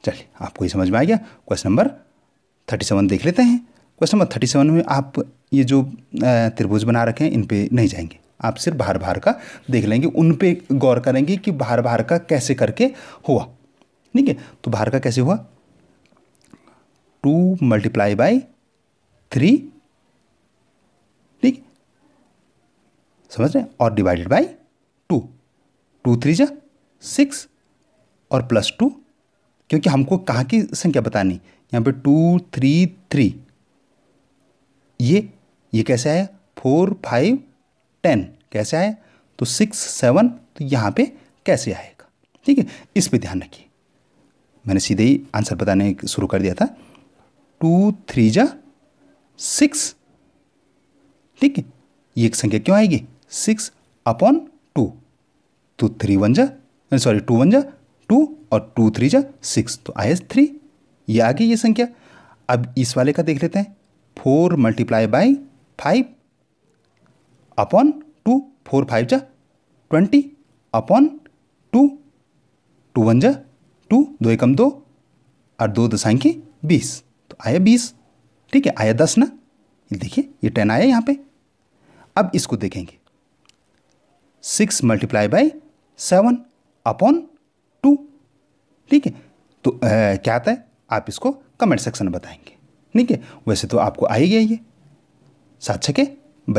[SPEAKER 1] चलिए आपको ये समझ में आ गया क्वेश्चन नंबर थर्टी सेवन देख लेते हैं क्वेश्चन नंबर थर्टी सेवन में आप ये जो त्रिभुज बना रखे हैं इन पे नहीं जाएंगे आप सिर्फ बाहर बाहर का देख लेंगे उन पे गौर करेंगे कि बाहर बाहर का कैसे करके हुआ ठीक है तो बाहर का कैसे हुआ टू मल्टीप्लाई बाई थ्री ठीक समझ रहे हैं और divided by two two three जा सिक्स और प्लस टू क्योंकि हमको कहाँ की संख्या बतानी यहाँ पे टू थ्री थ्री ये ये कैसे आया फोर फाइव टेन कैसे आया तो सिक्स सेवन तो यहाँ पे कैसे आएगा ठीक है इस पे ध्यान रखिए मैंने सीधे ही आंसर बताने शुरू कर दिया था टू थ्री जा सिक्स ठीक है ये एक संख्या क्यों आएगी सिक्स अपॉन टू तो थ्री वन जा सॉरी टू वन जा टू और टू थ्री जा सिक्स तो आई एस थ्री ये आ गई ये संख्या अब इस वाले का देख लेते हैं four multiply by five upon two four five जा twenty upon two two one जा टू दो एकम दो और दो दशांकी बीस तो आया बीस ठीक है आया दस ना ये देखिए ये टेन आया यहाँ पे अब इसको देखेंगे six multiply by seven upon ठीक है तो आ, क्या आता है आप इसको कमेंट सेक्शन में बताएंगे ठीक है वैसे तो आपको आ ही गया ये सात छके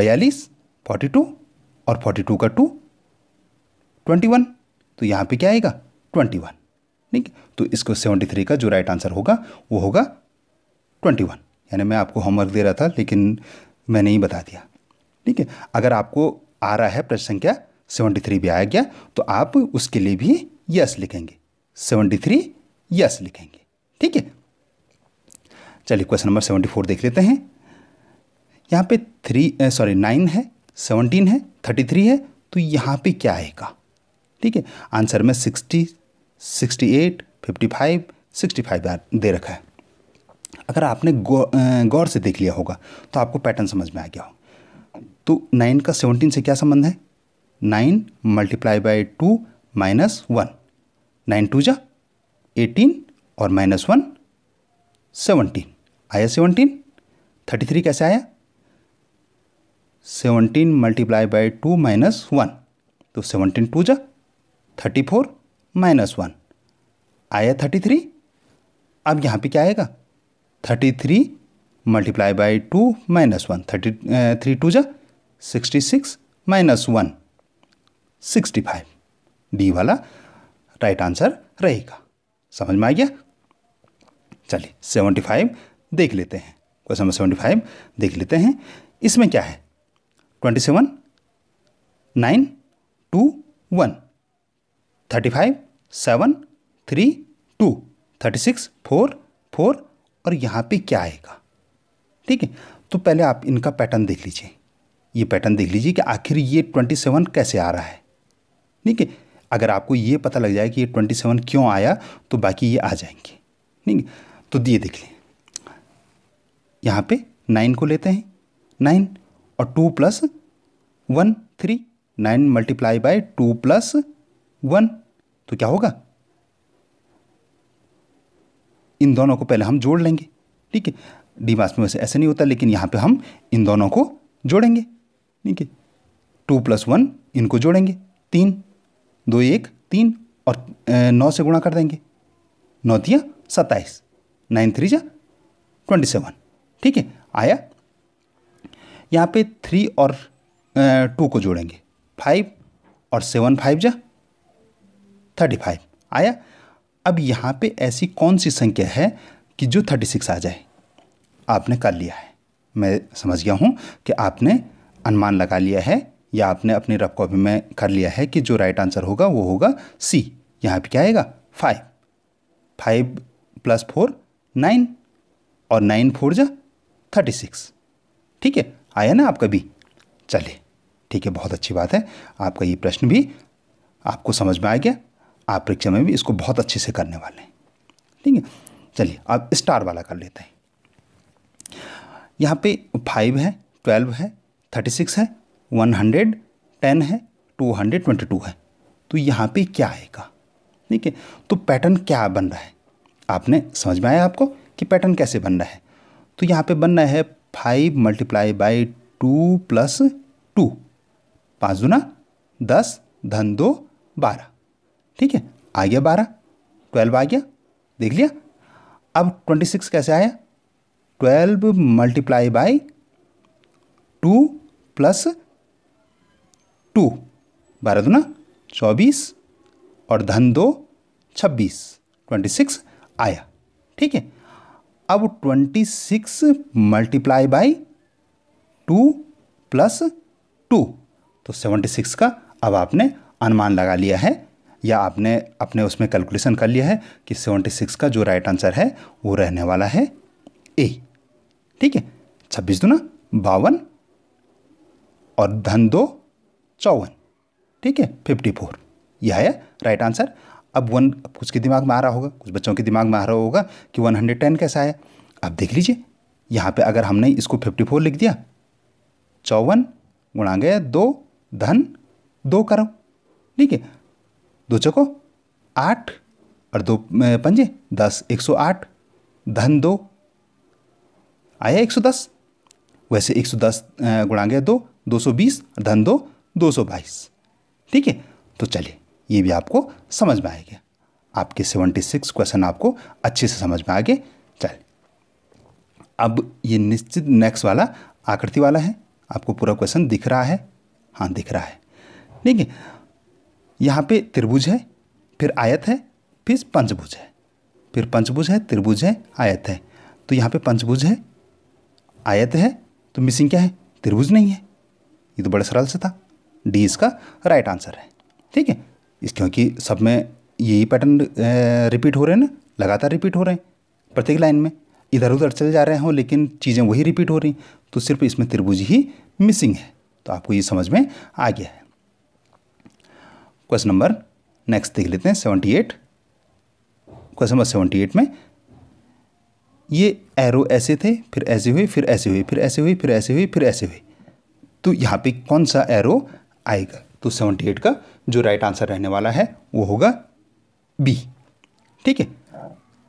[SPEAKER 1] बयालीस फोर्टी टू और फोर्टी टू का टू ट्वेंटी वन तो यहाँ पे क्या आएगा ट्वेंटी वन ठीक है तो इसको सेवेंटी थ्री का जो राइट आंसर होगा वो होगा ट्वेंटी वन यानी मैं आपको होमवर्क दे रहा था लेकिन मैंने ही बता दिया ठीक है अगर आपको आ रहा है प्रश्न संख्या सेवेंटी थ्री भी आ गया तो आप उसके लिए भी यस लिखेंगे सेवेंटी थ्री यस लिखेंगे ठीक है चलिए क्वेश्चन नंबर सेवेंटी फोर देख लेते हैं यहाँ पे थ्री सॉरी नाइन है सेवनटीन है थर्टी थ्री है तो यहाँ पे क्या आएगा ठीक है आंसर में sixty sixty eight fifty five sixty five दे रखा है अगर आपने गौर से देख लिया होगा तो आपको पैटर्न समझ में आ गया हो तो नाइन का सेवनटीन से क्या संबंध है nine multiply by two minus one nine two जा एटीन और माइनस वन सेवनटीन आया सेवनटीन थर्टी थ्री कैसे आया seventeen multiply by two minus one तो सेवनटीन टू जा थर्टी फोर माइनस वन आया थर्टी थ्री अब यहाँ पे क्या आएगा thirty three multiply by two minus one thirty three two जा sixty six minus one sixty five D वाला राइट आंसर रहेगा समझ में आ गया चलिए सेवेंटी फाइव देख लेते हैं क्वेश्चन नंबर सेवेंटी फाइव देख लेते हैं इसमें क्या है twenty seven nine two one thirty five seven three two thirty six four four और यहाँ पे क्या आएगा ठीक है तो पहले आप इनका पैटर्न देख लीजिए ये पैटर्न देख लीजिए कि आखिर ये ट्वेंटी सेवन कैसे आ रहा है ठीक है अगर आपको ये पता लग जाए कि ये ट्वेंटी सेवन क्यों आया तो बाकी ये आ जाएंगे ठीक तो ये देख लें यहाँ पे नाइन को लेते हैं नाइन और two plus one three nine multiply by two plus one तो क्या होगा इन दोनों को पहले हम जोड़ लेंगे ठीक है डी मास में वैसे ऐसे नहीं होता लेकिन यहाँ पे हम इन दोनों को जोड़ेंगे ठीक है टू प्लस वन इनको जोड़ेंगे तीन दो एक तीन और नौ से गुणा कर देंगे नौ दिया सत्ताईस नाइन थ्री जा ट्वेंटी सेवन ठीक है आया यहाँ पे थ्री और टू को जोड़ेंगे फाइव और सेवन फाइव जा थर्टी फाइव आया अब यहाँ पे ऐसी कौन सी संख्या है कि जो थर्टी सिक्स आ जाए आपने कर लिया है मैं समझ गया हूँ कि आपने अनुमान लगा लिया है या आपने अपनी रफ कॉपी में कर लिया है कि जो राइट आंसर होगा वो होगा सी यहाँ पे क्या आएगा five five plus four nine और नाइन फोर जा थर्टी सिक्स ठीक है आया ना आपका भी चले ठीक है बहुत अच्छी बात है आपका ये प्रश्न भी आपको समझ में आ गया आप परीक्षा में भी इसको बहुत अच्छे से करने वाले हैं ठीक है चलिए अब स्टार वाला कर लेते हैं यहाँ पे फाइव है ट्वेल्व है थर्टी सिक्स है वन हंड्रेड टेन है टू हंड्रेड ट्वेंटी टू है तो यहाँ पे क्या आएगा ठीक है तो पैटर्न क्या बन रहा है आपने समझ में आया आपको कि पैटर्न कैसे बन रहा है तो यहाँ पे बन रहा है five multiply by two plus two पाँच दूना दस धन दो बारह ठीक है आ गया बारह ट्वेल्व आ गया देख लिया अब ट्वेंटी सिक्स कैसे आया twelve multiply by two plus two बारह दुना चौबीस और धन दो छब्बीस ट्वेंटी सिक्स आया ठीक है अब twenty six multiply by two plus two तो सेवेंटी सिक्स का अब आपने अनुमान लगा लिया है या आपने अपने उसमें कैलकुलेशन कर लिया है कि सेवेंटी सिक्स का जो राइट आंसर है वो रहने वाला है ए ठीक है छब्बीस ना बावन और धन दो चौवन ठीक है फिफ्टी फोर यह है राइट आंसर अब वन कुछ के दिमाग में आ रहा होगा कुछ बच्चों के दिमाग में आ रहा होगा कि वन हंड्रेड टेन कैसा है अब देख लीजिए यहाँ पे अगर हमने इसको फिफ्टी फोर लिख दिया चौवन गुणांगे दो धन दो करो ठीक है दो चको आठ और दो पंजे दस एक सौ आठ धन दो आया एक सौ दस वैसे एक सौ दस गुणांगे दो दो सौ बीस धन दो दो सौ बाईस ठीक है तो चलिए ये भी आपको समझ में आएगा आपके सेवेंटी सिक्स क्वेश्चन आपको अच्छे से समझ में आगे चल अब ये निश्चित नेक्स्ट वाला आकृति वाला है आपको पूरा क्वेश्चन दिख रहा है हाँ दिख रहा है ठीक है यहाँ पे त्रिभुज है फिर आयत है फिर पंचभुज है फिर पंचभुज है त्रिभुज है आयत है तो यहाँ पे पंचभुज है आयत है तो मिसिंग क्या है त्रिभुज नहीं है ये तो बड़ा सरल से था डी इसका राइट आंसर है ठीक है इस क्योंकि सब में यही पैटर्न रिपीट हो रहे हैं ना लगातार रिपीट हो रहे हैं प्रत्येक लाइन में इधर उधर चले जा रहे हो लेकिन चीज़ें वही रिपीट हो रही तो सिर्फ इसमें त्रिभुज ही मिसिंग है तो आपको ये समझ में आ गया है क्वेश्चन नंबर नेक्स्ट देख लेते हैं seventy eight question number seventy eight में ये एरो ऐसे थे फिर ऐसे हुए फिर ऐसे हुए फिर ऐसे हुए फिर ऐसे हुए फिर ऐसे हुए तो यहाँ पे कौन सा एरो आएगा तो सेवेंटी एट का जो राइट आंसर रहने वाला है वो होगा बी ठीक है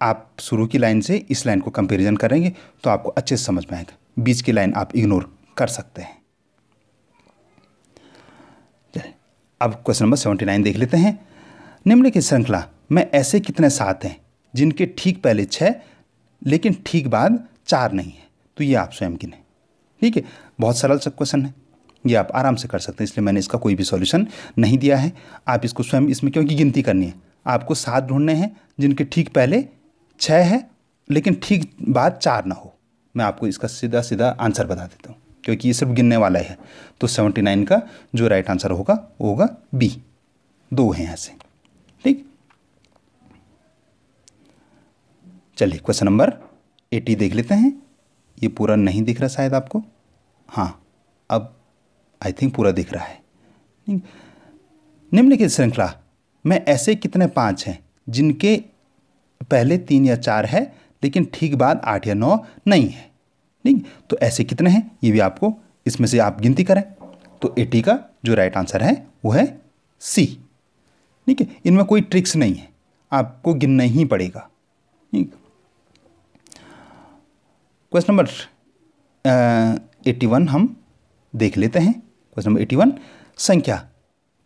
[SPEAKER 1] आप शुरू की लाइन से इस लाइन को कंपेरिजन करेंगे तो आपको अच्छे से समझ में आएगा बीच की लाइन आप इग्नोर कर सकते हैं अब क्वेश्चन नंबर सेवेंटी नाइन देख लेते हैं निम्नलिखित श्रृंखला में ऐसे कितने सात हैं जिनके ठीक पहले छः लेकिन ठीक बाद चार नहीं है तो ये आप स्वयं गिने ठीक है बहुत सरल सब क्वेश्चन है ये आप आराम से कर सकते हैं इसलिए मैंने इसका कोई भी सॉल्यूशन नहीं दिया है आप इसको स्वयं इसमें क्योंकि गिनती करनी है आपको सात ढूंढने हैं जिनके ठीक पहले छः है लेकिन ठीक बाद चार ना हो मैं आपको इसका सीधा सीधा आंसर बता देता हूँ क्योंकि ये सिर्फ गिनने वाला है तो सेवेंटी नाइन का जो राइट आंसर होगा वो होगा बी दो हैं यहाँ से ठीक चलिए क्वेश्चन नंबर एटी देख लेते हैं ये पूरा नहीं दिख रहा शायद आपको हाँ आई थिंक पूरा दिख रहा है निम्नलिखित श्रृंखला में ऐसे कितने पाँच हैं जिनके पहले तीन या चार है लेकिन ठीक बाद आठ या नौ नहीं है ठीक तो ऐसे कितने हैं ये भी आपको इसमें से आप गिनती करें तो एटी का जो राइट आंसर है वो है सी ठीक है इनमें कोई ट्रिक्स नहीं है आपको गिनना ही पड़ेगा ठीक क्वेश्चन नंबर एट्टी वन हम देख लेते हैं क्वेश्चन नंबर एटी वन संख्या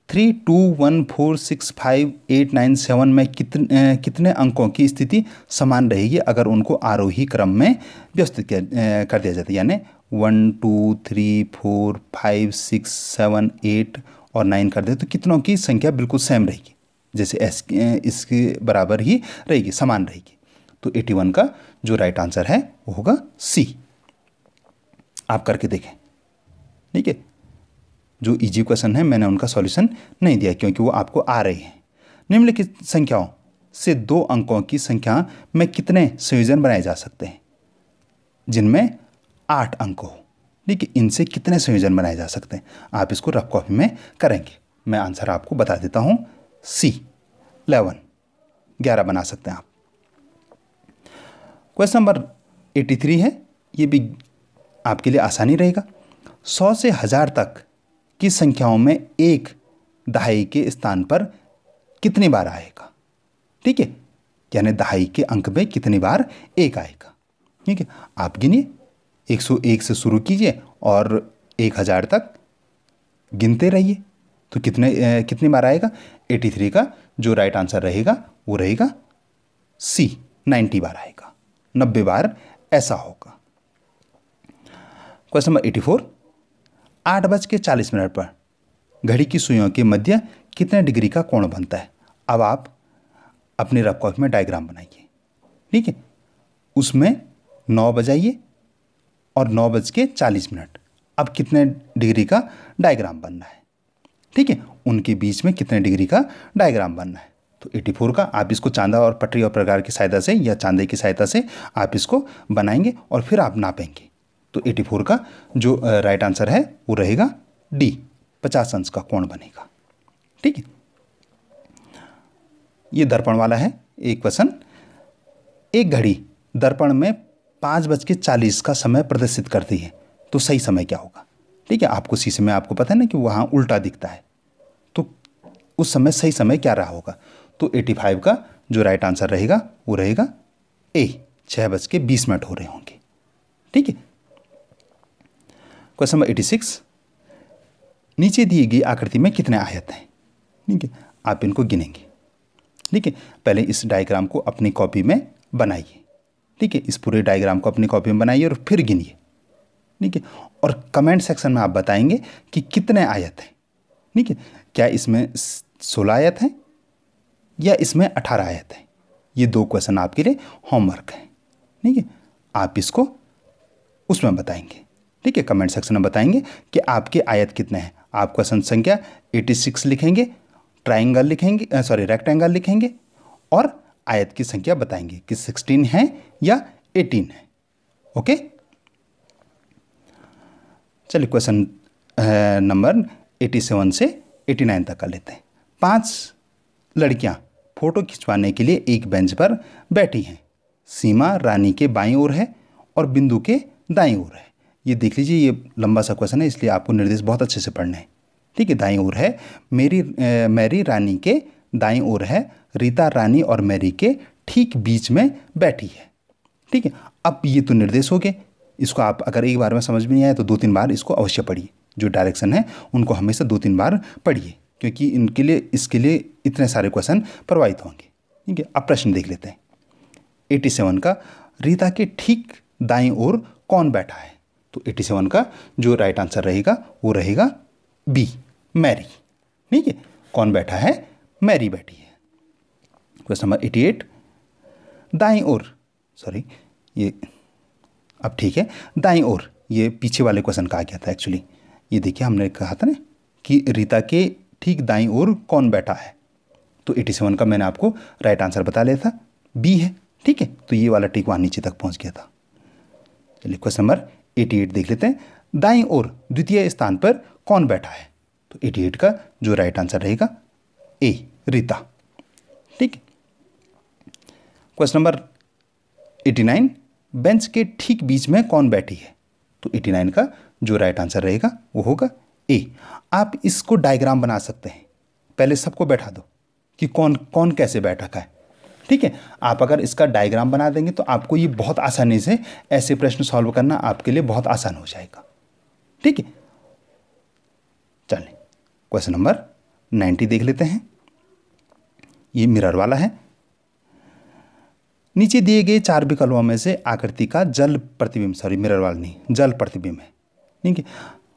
[SPEAKER 1] three two one four six five eight nine seven में कितने कितने अंकों की स्थिति समान रहेगी अगर उनको आरोही क्रम में व्यवस्थित कर दिया जाता है यानी one two three four five six seven eight और नाइन कर दे तो कितनों की संख्या बिल्कुल सेम रहेगी जैसे एस इसके बराबर ही रहेगी समान रहेगी तो एटी वन का जो राइट आंसर है वो होगा सी आप करके देखें ठीक है जो इजी क्वेश्चन है मैंने उनका सॉल्यूशन नहीं दिया क्योंकि वो आपको आ रही है निम्नलिखित संख्याओं से दो अंकों की संख्या में कितने संयोजन बनाए जा सकते हैं जिनमें आठ अंक हो ठीक है इनसे कितने संयोजन बनाए जा सकते हैं आप इसको रफ कॉपी में करेंगे मैं आंसर आपको बता देता हूँ सी इलेवन ग्यारह बना सकते हैं आप क्वेश्चन नंबर एटी थ्री है ये भी आपके लिए आसानी रहेगा सौ से हज़ार तक की संख्याओं में एक दहाई के स्थान पर कितनी बार आएगा ठीक है यानी दहाई के अंक में कितनी बार एक आएगा ठीक है आप गिनिए 101 से शुरू कीजिए और 1000 तक गिनते रहिए तो कितने ए, कितनी बार आएगा 83 का जो राइट आंसर रहेगा वो रहेगा सी 90 बार आएगा 90 बार ऐसा होगा क्वेश्चन नंबर 84 आठ बज के चालीस मिनट पर घड़ी की सुइयों के मध्य कितने डिग्री का कोण बनता है अब आप अपने रफ में डायग्राम बनाइए ठीक है उसमें नौ बजाइए और नौ बज के चालीस मिनट अब कितने डिग्री का डायग्राम बनना है ठीक है उनके बीच में कितने डिग्री का डायग्राम बनना है तो 84 का आप इसको चांदा और पटरी और प्रकार की सहायता से या चांदे की सहायता से आप इसको बनाएंगे और फिर आप नापेंगे तो 84 का जो राइट आंसर है वो रहेगा डी पचास अंश का कोण बनेगा ठीक है ये दर्पण वाला है एक क्वेश्चन एक घड़ी दर्पण में पाँच बज के चालीस का समय प्रदर्शित करती है तो सही समय क्या होगा ठीक है आपको शीशे में आपको पता है ना कि वहाँ उल्टा दिखता है तो उस समय सही समय क्या रहा होगा तो 85 का जो राइट आंसर रहेगा वो रहेगा ए छः बज के बीस मिनट हो रहे होंगे ठीक है क्वेश्चन नंबर एटी सिक्स नीचे दिए गई आकृति में कितने आयत हैं ठीक है आप इनको गिनेंगे ठीक है पहले इस डायग्राम को अपनी कॉपी में बनाइए ठीक है इस पूरे डायग्राम को अपनी कॉपी में बनाइए और फिर गिनिए ठीक है और कमेंट सेक्शन में आप बताएंगे कि कितने आयत हैं ठीक है क्या इसमें सोलह आयत हैं या इसमें अठारह आयत हैं ये दो क्वेश्चन आपके लिए होमवर्क हैं ठीक है आप इसको उसमें बताएंगे ठीक है कमेंट सेक्शन में बताएंगे कि आपके आयत कितने हैं आप क्वेश्चन संख्या 86 लिखेंगे ट्राइंगल लिखेंगे सॉरी रेक्टेंगल लिखेंगे और आयत की संख्या बताएंगे कि 16 है या 18 है ओके चलिए क्वेश्चन नंबर 87 से 89 तक कर लेते हैं पांच लड़कियां फोटो खिंचवाने के लिए एक बेंच पर बैठी हैं सीमा रानी के बाई ओर है और बिंदु के दाई ओर है ये देख लीजिए ये लंबा सा क्वेश्चन है इसलिए आपको निर्देश बहुत अच्छे से पढ़ना है ठीक है दाई ओर है मेरी ए, मैरी रानी के दाई ओर है रीता रानी और मैरी के ठीक बीच में बैठी है ठीक है अब ये तो निर्देश हो गए इसको आप अगर एक बार में समझ में नहीं आए तो दो तीन बार इसको अवश्य पढ़िए जो डायरेक्शन है उनको हमेशा दो तीन बार पढ़िए क्योंकि इनके लिए इसके लिए इतने सारे क्वेश्चन प्रवाहित होंगे ठीक है अब प्रश्न देख लेते हैं एटी सेवन का रीता के ठीक दाई ओर कौन बैठा है तो 87 का जो राइट आंसर रहेगा वो रहेगा बी मैरी ठीक है कौन बैठा है मैरी बैठी है क्वेश्चन नंबर 88 दाई ओर सॉरी ये अब ठीक है दाई ओर ये पीछे वाले क्वेश्चन का आ गया था एक्चुअली ये देखिए हमने कहा था ना कि रीता के ठीक दाई ओर कौन बैठा है तो 87 का मैंने आपको राइट आंसर बता लिया था बी है ठीक है तो ये वाला टिक वहाँ नीचे तक पहुंच गया था चलिए क्वेश्चन नंबर 88 देख लेते हैं दाएं ओर द्वितीय स्थान पर कौन बैठा है तो 88 का जो राइट आंसर रहेगा ए रीता ठीक क्वेश्चन नंबर 89 बेंच के ठीक बीच में कौन बैठी है तो 89 का जो राइट आंसर रहेगा वो होगा ए आप इसको डायग्राम बना सकते हैं पहले सबको बैठा दो कि कौन कौन कैसे बैठा है ठीक है आप अगर इसका डायग्राम बना देंगे तो आपको ये बहुत आसानी से ऐसे प्रश्न सॉल्व करना आपके लिए बहुत आसान हो जाएगा ठीक है चलें क्वेश्चन नंबर नाइन्टी देख लेते हैं ये मिरर वाला है नीचे दिए गए चार विकल्पों में से आकृति का जल प्रतिबिंब सॉरी मिरर वाला नहीं जल प्रतिबिंब है ठीक है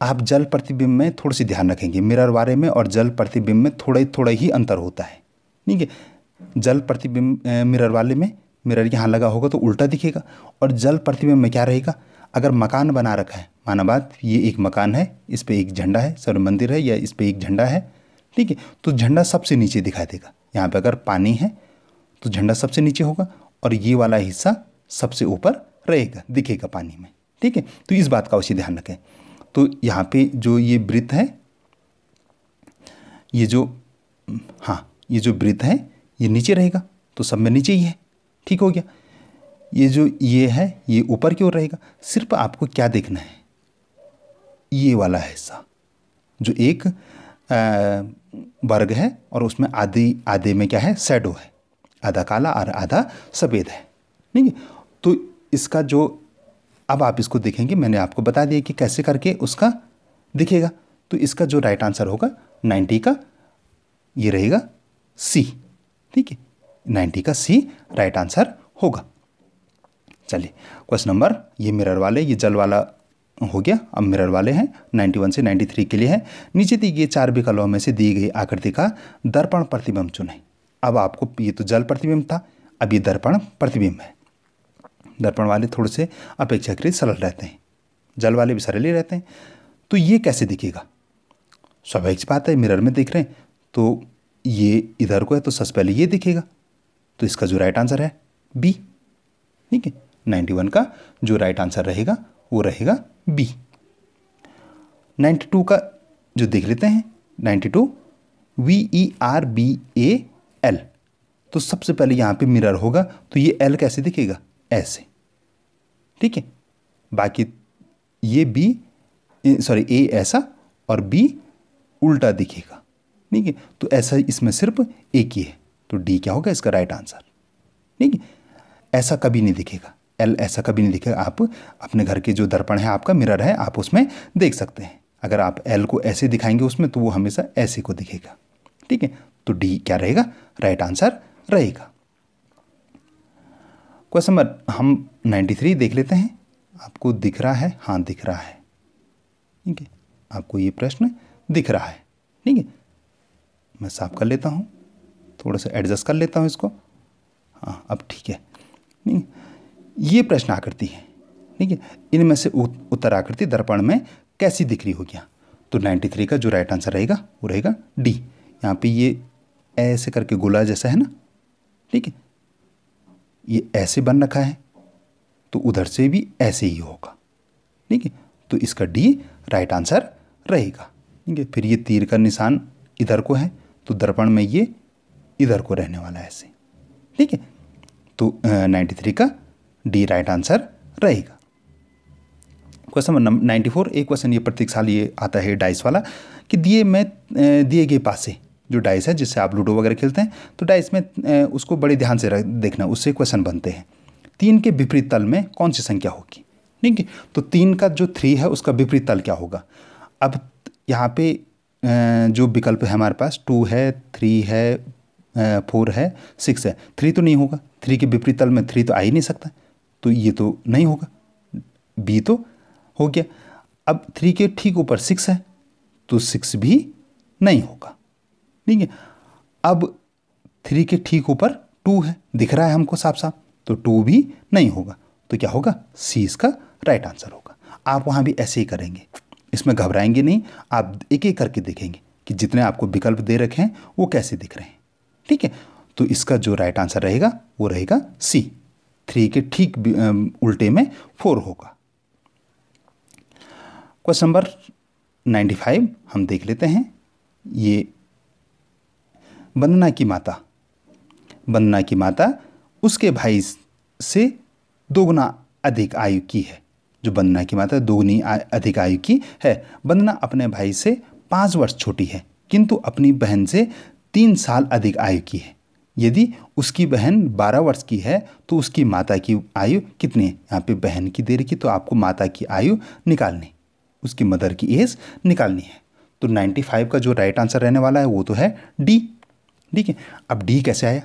[SPEAKER 1] आप जल प्रतिबिंब में थोड़ी सी ध्यान रखेंगे मिरर वाले में और जल प्रतिबिंब में थोड़ा थोड़ा ही अंतर होता है ठीक है जल प्रतिबिंब मिरर वाले में मिरर यहाँ लगा होगा तो उल्टा दिखेगा और जल प्रतिबिंब में क्या रहेगा अगर मकान बना रखा है माना बात ये एक मकान है इस पर एक झंडा है सर मंदिर है या इस पर एक झंडा है ठीक है तो झंडा सबसे नीचे दिखाई देगा यहाँ पर अगर पानी है तो झंडा सबसे नीचे होगा और ये वाला हिस्सा सबसे ऊपर रहेगा दिखेगा पानी में ठीक है तो इस बात का उसे ध्यान रखें तो यहाँ पे जो ये वृत्त है ये जो हाँ ये जो वृत्त है ये नीचे रहेगा तो सब में नीचे ही है ठीक हो गया ये जो ये है ये ऊपर की ओर रहेगा सिर्फ आपको क्या देखना है ये वाला हिस्सा जो एक वर्ग है और उसमें आधे आधे में क्या है सैडो है आधा काला और आधा सफ़ेद है नहीं तो इसका जो अब आप इसको देखेंगे मैंने आपको बता दिया कि कैसे करके उसका दिखेगा तो इसका जो राइट आंसर होगा नाइन्टी का ये रहेगा सी ठीक है नाइन्टी का सी राइट आंसर होगा चलिए क्वेश्चन नंबर ये मिरर वाले ये जल वाला हो गया अब मिरर वाले हैं वन से नाइन्टी थ्री के लिए है नीचे दी गई चार विकल्पों में से दी गई आकृति का दर्पण प्रतिबिंब चुने अब आपको ये तो जल प्रतिबिंब था अब ये दर्पण प्रतिबिंब है दर्पण वाले थोड़े से अपेक्षाकृत सरल रहते हैं जल वाले भी सरल ही रहते हैं तो ये कैसे दिखेगा स्वाभाविक बात है मिरर में दिख रहे हैं तो ये इधर को है तो सबसे पहले ये दिखेगा तो इसका जो राइट आंसर है बी ठीक है नाइन्टी वन का जो राइट आंसर रहेगा वो रहेगा बी नाइन्टी टू का जो देख लेते हैं ninety two V E R B A L तो सबसे पहले यहाँ पे मिरर होगा तो ये एल कैसे दिखेगा ऐसे ठीक है बाकी ये बी सॉरी ए ऐसा और बी उल्टा दिखेगा ठीक है तो ऐसा इसमें सिर्फ एक ही है तो डी क्या होगा इसका राइट आंसर ठीक है ऐसा कभी नहीं दिखेगा एल ऐसा कभी नहीं दिखेगा आप अपने घर के जो दर्पण है आपका मिरर है आप उसमें देख सकते हैं अगर आप एल को ऐसे दिखाएंगे उसमें तो वो हमेशा ऐसे को दिखेगा ठीक है तो डी क्या रहेगा राइट आंसर रहेगा क्वेश्चन नंबर हम 93 देख लेते हैं आपको दिख रहा है हाँ दिख रहा है ठीक है आपको ये प्रश्न दिख रहा है ठीक है मैं साफ़ कर लेता हूँ थोड़ा सा एडजस्ट कर लेता हूँ इसको हाँ अब ठीक है नहीं ये प्रश्न आकृति है ठीक है इनमें से उत्तर आकृति दर्पण में कैसी दिख रही होगी तो 93 का जो राइट आंसर रहेगा वो रहेगा डी यहाँ पे ये ऐसे करके गोला जैसा है ना ठीक है ये ऐसे बन रखा है तो उधर से भी ऐसे ही होगा ठीक है तो इसका डी राइट आंसर रहेगा ठीक है फिर ये तीर का निशान इधर को है तो दर्पण में ये इधर को रहने वाला है ऐसे ठीक है तो नाइन्टी थ्री का डी राइट आंसर रहेगा क्वेश्चन नंबर नाइन्टी फोर एक क्वेश्चन ये प्रत्येक साल ये आता है डाइस वाला कि दिए में दिए गए पासे जो डाइस है जिससे आप लूडो वगैरह खेलते हैं तो डाइस में उसको बड़े ध्यान से देखना उससे क्वेश्चन बनते हैं तीन के विपरीत तल में कौन सी संख्या होगी ठीक है तो तीन का जो थ्री है उसका विपरीत तल क्या होगा अब यहाँ पे जो विकल्प है हमारे पास टू है थ्री है फोर है सिक्स है थ्री तो नहीं होगा थ्री के विपरीत तल में थ्री तो आ ही नहीं सकता तो ये तो नहीं होगा बी तो हो गया अब थ्री के ठीक ऊपर सिक्स है तो सिक्स भी नहीं होगा ठीक है अब थ्री के ठीक ऊपर टू है दिख रहा है हमको साफ साफ तो टू भी नहीं होगा तो क्या होगा सी इसका राइट आंसर होगा आप वहाँ भी ऐसे ही करेंगे इसमें घबराएंगे नहीं आप एक एक करके देखेंगे कि जितने आपको विकल्प दे रखे हैं वो कैसे दिख रहे हैं ठीक है तो इसका जो राइट आंसर रहेगा वो रहेगा सी थ्री के ठीक उल्टे में फोर होगा क्वेश्चन नंबर नाइन्टी फाइव हम देख लेते हैं ये बंदना की माता बंदना की माता उसके भाई से दोगुना अधिक आयु की है जो वंदना की माता दोगुनी अधिक आयु की है वंदना अपने भाई से पाँच वर्ष छोटी है किंतु अपनी बहन से तीन साल अधिक आयु की है यदि उसकी बहन बारह वर्ष की है तो उसकी माता की आयु कितनी है यहाँ पे बहन की देर की तो आपको माता की आयु निकालनी उसकी मदर की एज निकालनी है तो नाइन्टी फाइव का जो राइट आंसर रहने वाला है वो तो है डी ठीक है अब डी कैसे आया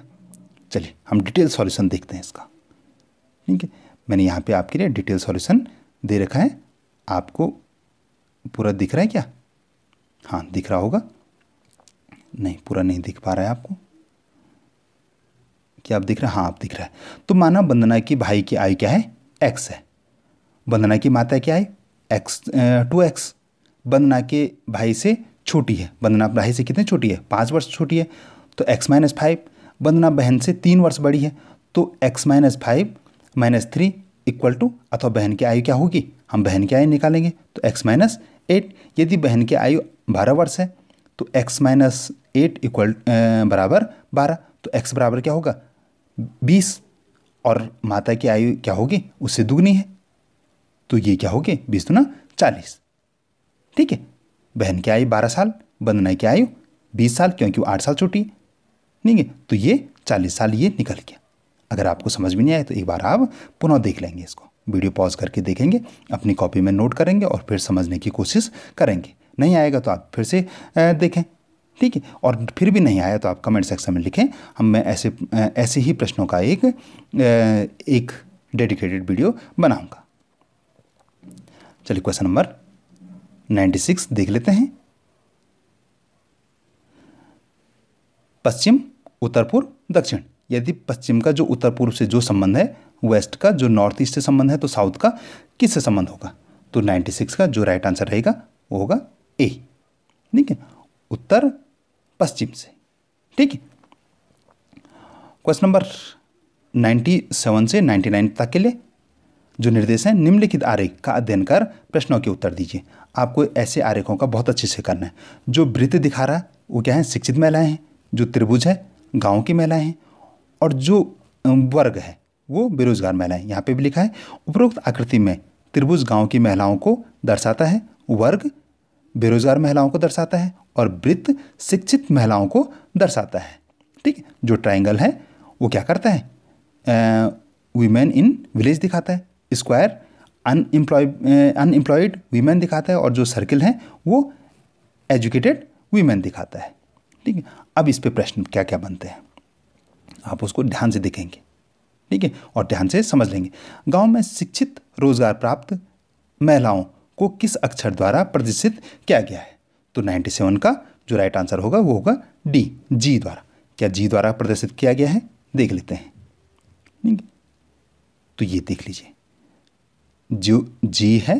[SPEAKER 1] चलिए हम डिटेल सॉल्यूशन देखते हैं इसका ठीक है मैंने यहाँ पे आपके लिए डिटेल सॉल्यूशन दे रखा है आपको पूरा दिख रहा है क्या हाँ दिख रहा होगा नहीं पूरा नहीं दिख पा रहा है आपको क्या आप दिख रहा है हाँ आप दिख रहा है तो माना वंदना की भाई की आयु क्या है एक्स है वंदना की माता क्या है एक्स टू एक्स वंदना के भाई से छोटी है वंदना भाई से कितने छोटी है पाँच वर्ष छोटी है तो एक्स माइनस फाइव वंदना बहन से तीन वर्ष बड़ी है तो x minus five minus three equal to अथवा बहन की आयु क्या होगी हम बहन की आयु निकालेंगे तो एक्स माइनस एट यदि बहन की आयु बारह वर्ष है तो एक्स माइनस एट इक्वल बराबर बारह तो एक्स बराबर क्या होगा बीस और माता की आयु क्या होगी उससे दुगनी है तो ये क्या होगी बीस दुना चालीस ठीक है बहन की आयु बारह साल बंदना की आयु बीस साल क्योंकि वो आठ साल छोटी नहीं है तो ये चालीस साल ये निकल गया अगर आपको समझ में नहीं आए तो एक बार आप पुनः देख लेंगे इसको वीडियो पॉज करके देखेंगे अपनी कॉपी में नोट करेंगे और फिर समझने की कोशिश करेंगे नहीं आएगा तो आप फिर से देखें ठीक है और फिर भी नहीं आया तो आप कमेंट सेक्शन में लिखें हम मैं ऐसे ऐसे ही प्रश्नों का एक एक डेडिकेटेड वीडियो बनाऊंगा चलिए क्वेश्चन नंबर नाइन्टी सिक्स देख लेते हैं पश्चिम उत्तर पूर्व दक्षिण यदि पश्चिम का जो उत्तर पूर्व से जो संबंध है वेस्ट का जो नॉर्थ ईस्ट से संबंध है तो साउथ का किस से संबंध होगा तो 96 का जो राइट आंसर रहेगा वो होगा ए ठीक है उत्तर पश्चिम से ठीक है क्वेश्चन नंबर 97 से 99 तक के लिए जो निर्देश हैं निम्नलिखित आरेख का अध्ययन कर प्रश्नों के उत्तर दीजिए आपको ऐसे आरेखों का बहुत अच्छे से करना है जो वृत्त दिखा रहा है वो क्या है शिक्षित महिलाएं हैं जो त्रिभुज है गाँव की महिलाएं हैं और जो वर्ग है वो बेरोजगार महिलाएं यहाँ पे भी लिखा है उपरोक्त आकृति में त्रिभुज गांव की महिलाओं को दर्शाता है वर्ग बेरोजगार महिलाओं को दर्शाता है और वृत्त शिक्षित महिलाओं को दर्शाता है ठीक जो ट्राइंगल है वो क्या करता है वीमेन इन विलेज दिखाता है स्क्वायर अनएम्प्लॉयड अनएम्प्लॉयड वीमेन दिखाता है और जो सर्किल है वो एजुकेटेड वीमेन दिखाता है ठीक है अब इस पर प्रश्न क्या क्या बनते हैं आप उसको ध्यान से देखेंगे ठीक है और ध्यान से समझ लेंगे गांव में शिक्षित रोजगार प्राप्त महिलाओं को किस अक्षर द्वारा प्रदर्शित किया गया है तो 97 का जो राइट आंसर होगा वो होगा डी जी द्वारा क्या जी द्वारा प्रदर्शित किया गया है देख लेते हैं ठीक है तो ये देख लीजिए जो जी है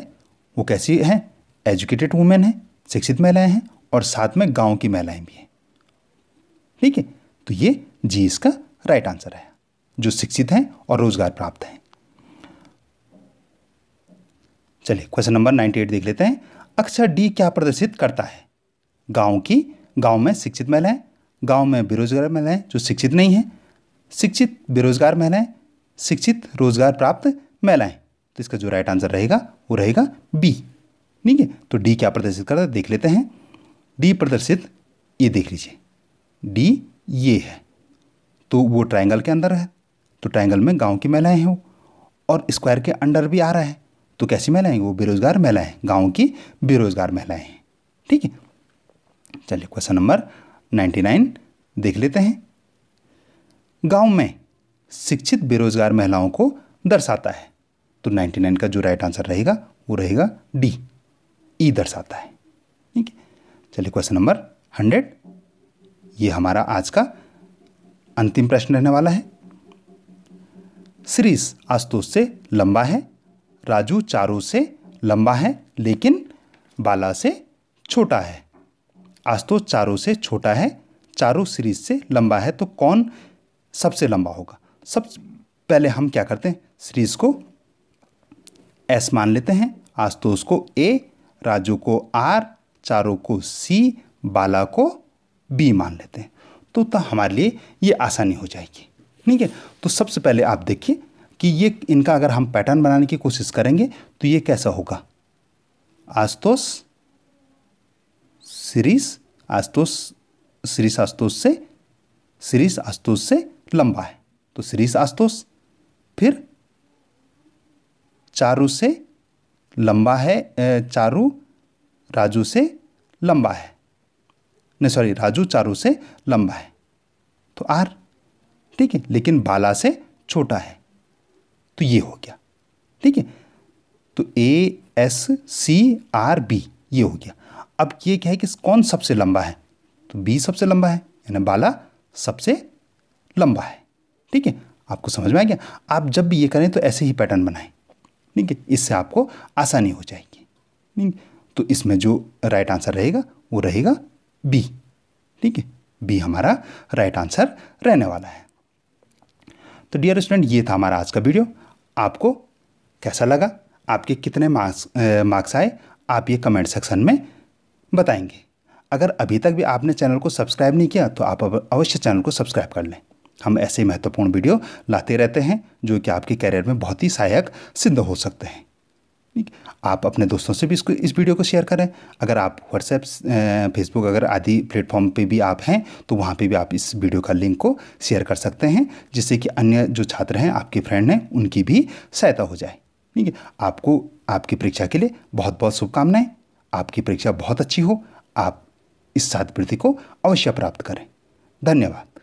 [SPEAKER 1] वो कैसी है एजुकेटेड वुमेन है शिक्षित महिलाएं हैं और साथ में गांव की महिलाएं भी हैं ठीक है तो ये जी इसका राइट आंसर है जो शिक्षित हैं और रोजगार प्राप्त हैं चलिए क्वेश्चन नंबर नाइन्टी एट देख लेते हैं अक्षर डी क्या प्रदर्शित करता है गांव की गांव में शिक्षित महिलाएं गांव में बेरोजगार महिलाएं जो शिक्षित नहीं हैं शिक्षित बेरोजगार महिलाएं शिक्षित रोजगार प्राप्त महिलाएं तो इसका जो राइट आंसर रहेगा वो रहेगा बी ठीक है तो डी क्या प्रदर्शित करता है देख लेते हैं डी प्रदर्शित ये देख लीजिए डी ये है तो वो ट्राइंगल के अंदर है तो ट्राइंगल में गाँव की महिलाएँ हैं वो और स्क्वायर के अंडर भी आ रहा है तो कैसी महिलाएँ वो बेरोजगार महिलाएँ गाँव की बेरोजगार महिलाएँ हैं ठीक है चलिए क्वेश्चन नंबर नाइन्टी नाइन देख लेते हैं गांव में शिक्षित बेरोजगार महिलाओं को दर्शाता है तो नाइन्टी नाइन का जो राइट आंसर रहेगा वो रहेगा डी ई e दर्शाता है ठीक है चलिए क्वेश्चन नंबर हंड्रेड ये हमारा आज का अंतिम प्रश्न रहने वाला है श्रीस आस्तोष से लंबा है राजू चारों से लंबा है लेकिन बाला से छोटा है आस्तोष चारों से छोटा है चारों सीरीज से लंबा है तो कौन सबसे लंबा होगा सब पहले हम क्या करते हैं सीरीज को एस मान लेते हैं आस्तोष को ए राजू को आर चारों को सी बाला को बी मान लेते हैं तो उतना हमारे लिए ये आसानी हो जाएगी ठीक है तो सबसे पहले आप देखिए कि ये इनका अगर हम पैटर्न बनाने की कोशिश करेंगे तो ये कैसा होगा आस्तोस सीरीज आस्तोस सीरीज आस्तोस से सीरीज आस्तोस से लंबा है तो सीरीज आस्तोस फिर चारू से लंबा है चारू राजू से लंबा है नहीं सॉरी राजू चारू से लंबा है तो आर ठीक है लेकिन बाला से छोटा है तो ये हो गया ठीक है तो A S C R B ये हो गया अब ये क्या है कि कौन सबसे लंबा है तो बी सबसे लंबा है यानी बाला सबसे लंबा है ठीक है आपको समझ में आ गया आप जब भी ये करें तो ऐसे ही पैटर्न बनाएं ठीक है इससे आपको आसानी हो जाएगी ठीक तो इसमें जो राइट आंसर रहेगा वो रहेगा बी ठीक है बी हमारा राइट आंसर रहने वाला है तो डियर स्टूडेंट ये था हमारा आज का वीडियो आपको कैसा लगा आपके कितने मार्क्स मार्क्स आए आप ये कमेंट सेक्शन में बताएंगे अगर अभी तक भी आपने चैनल को सब्सक्राइब नहीं किया तो आप अवश्य चैनल को सब्सक्राइब कर लें हम ऐसे महत्वपूर्ण वीडियो लाते रहते हैं जो कि आपके कैरियर में बहुत ही सहायक सिद्ध हो सकते हैं ठीक है आप अपने दोस्तों से भी इसको इस वीडियो को शेयर करें अगर आप व्हाट्सएप फेसबुक अगर आदि प्लेटफॉर्म पे भी आप हैं तो वहाँ पे भी आप इस वीडियो का लिंक को शेयर कर सकते हैं जिससे कि अन्य जो छात्र हैं आपके फ्रेंड हैं उनकी भी सहायता हो जाए ठीक है आपको आपकी परीक्षा के लिए बहुत बहुत शुभकामनाएँ आपकी परीक्षा बहुत अच्छी हो आप इस छात्रवृत्ति को अवश्य प्राप्त करें धन्यवाद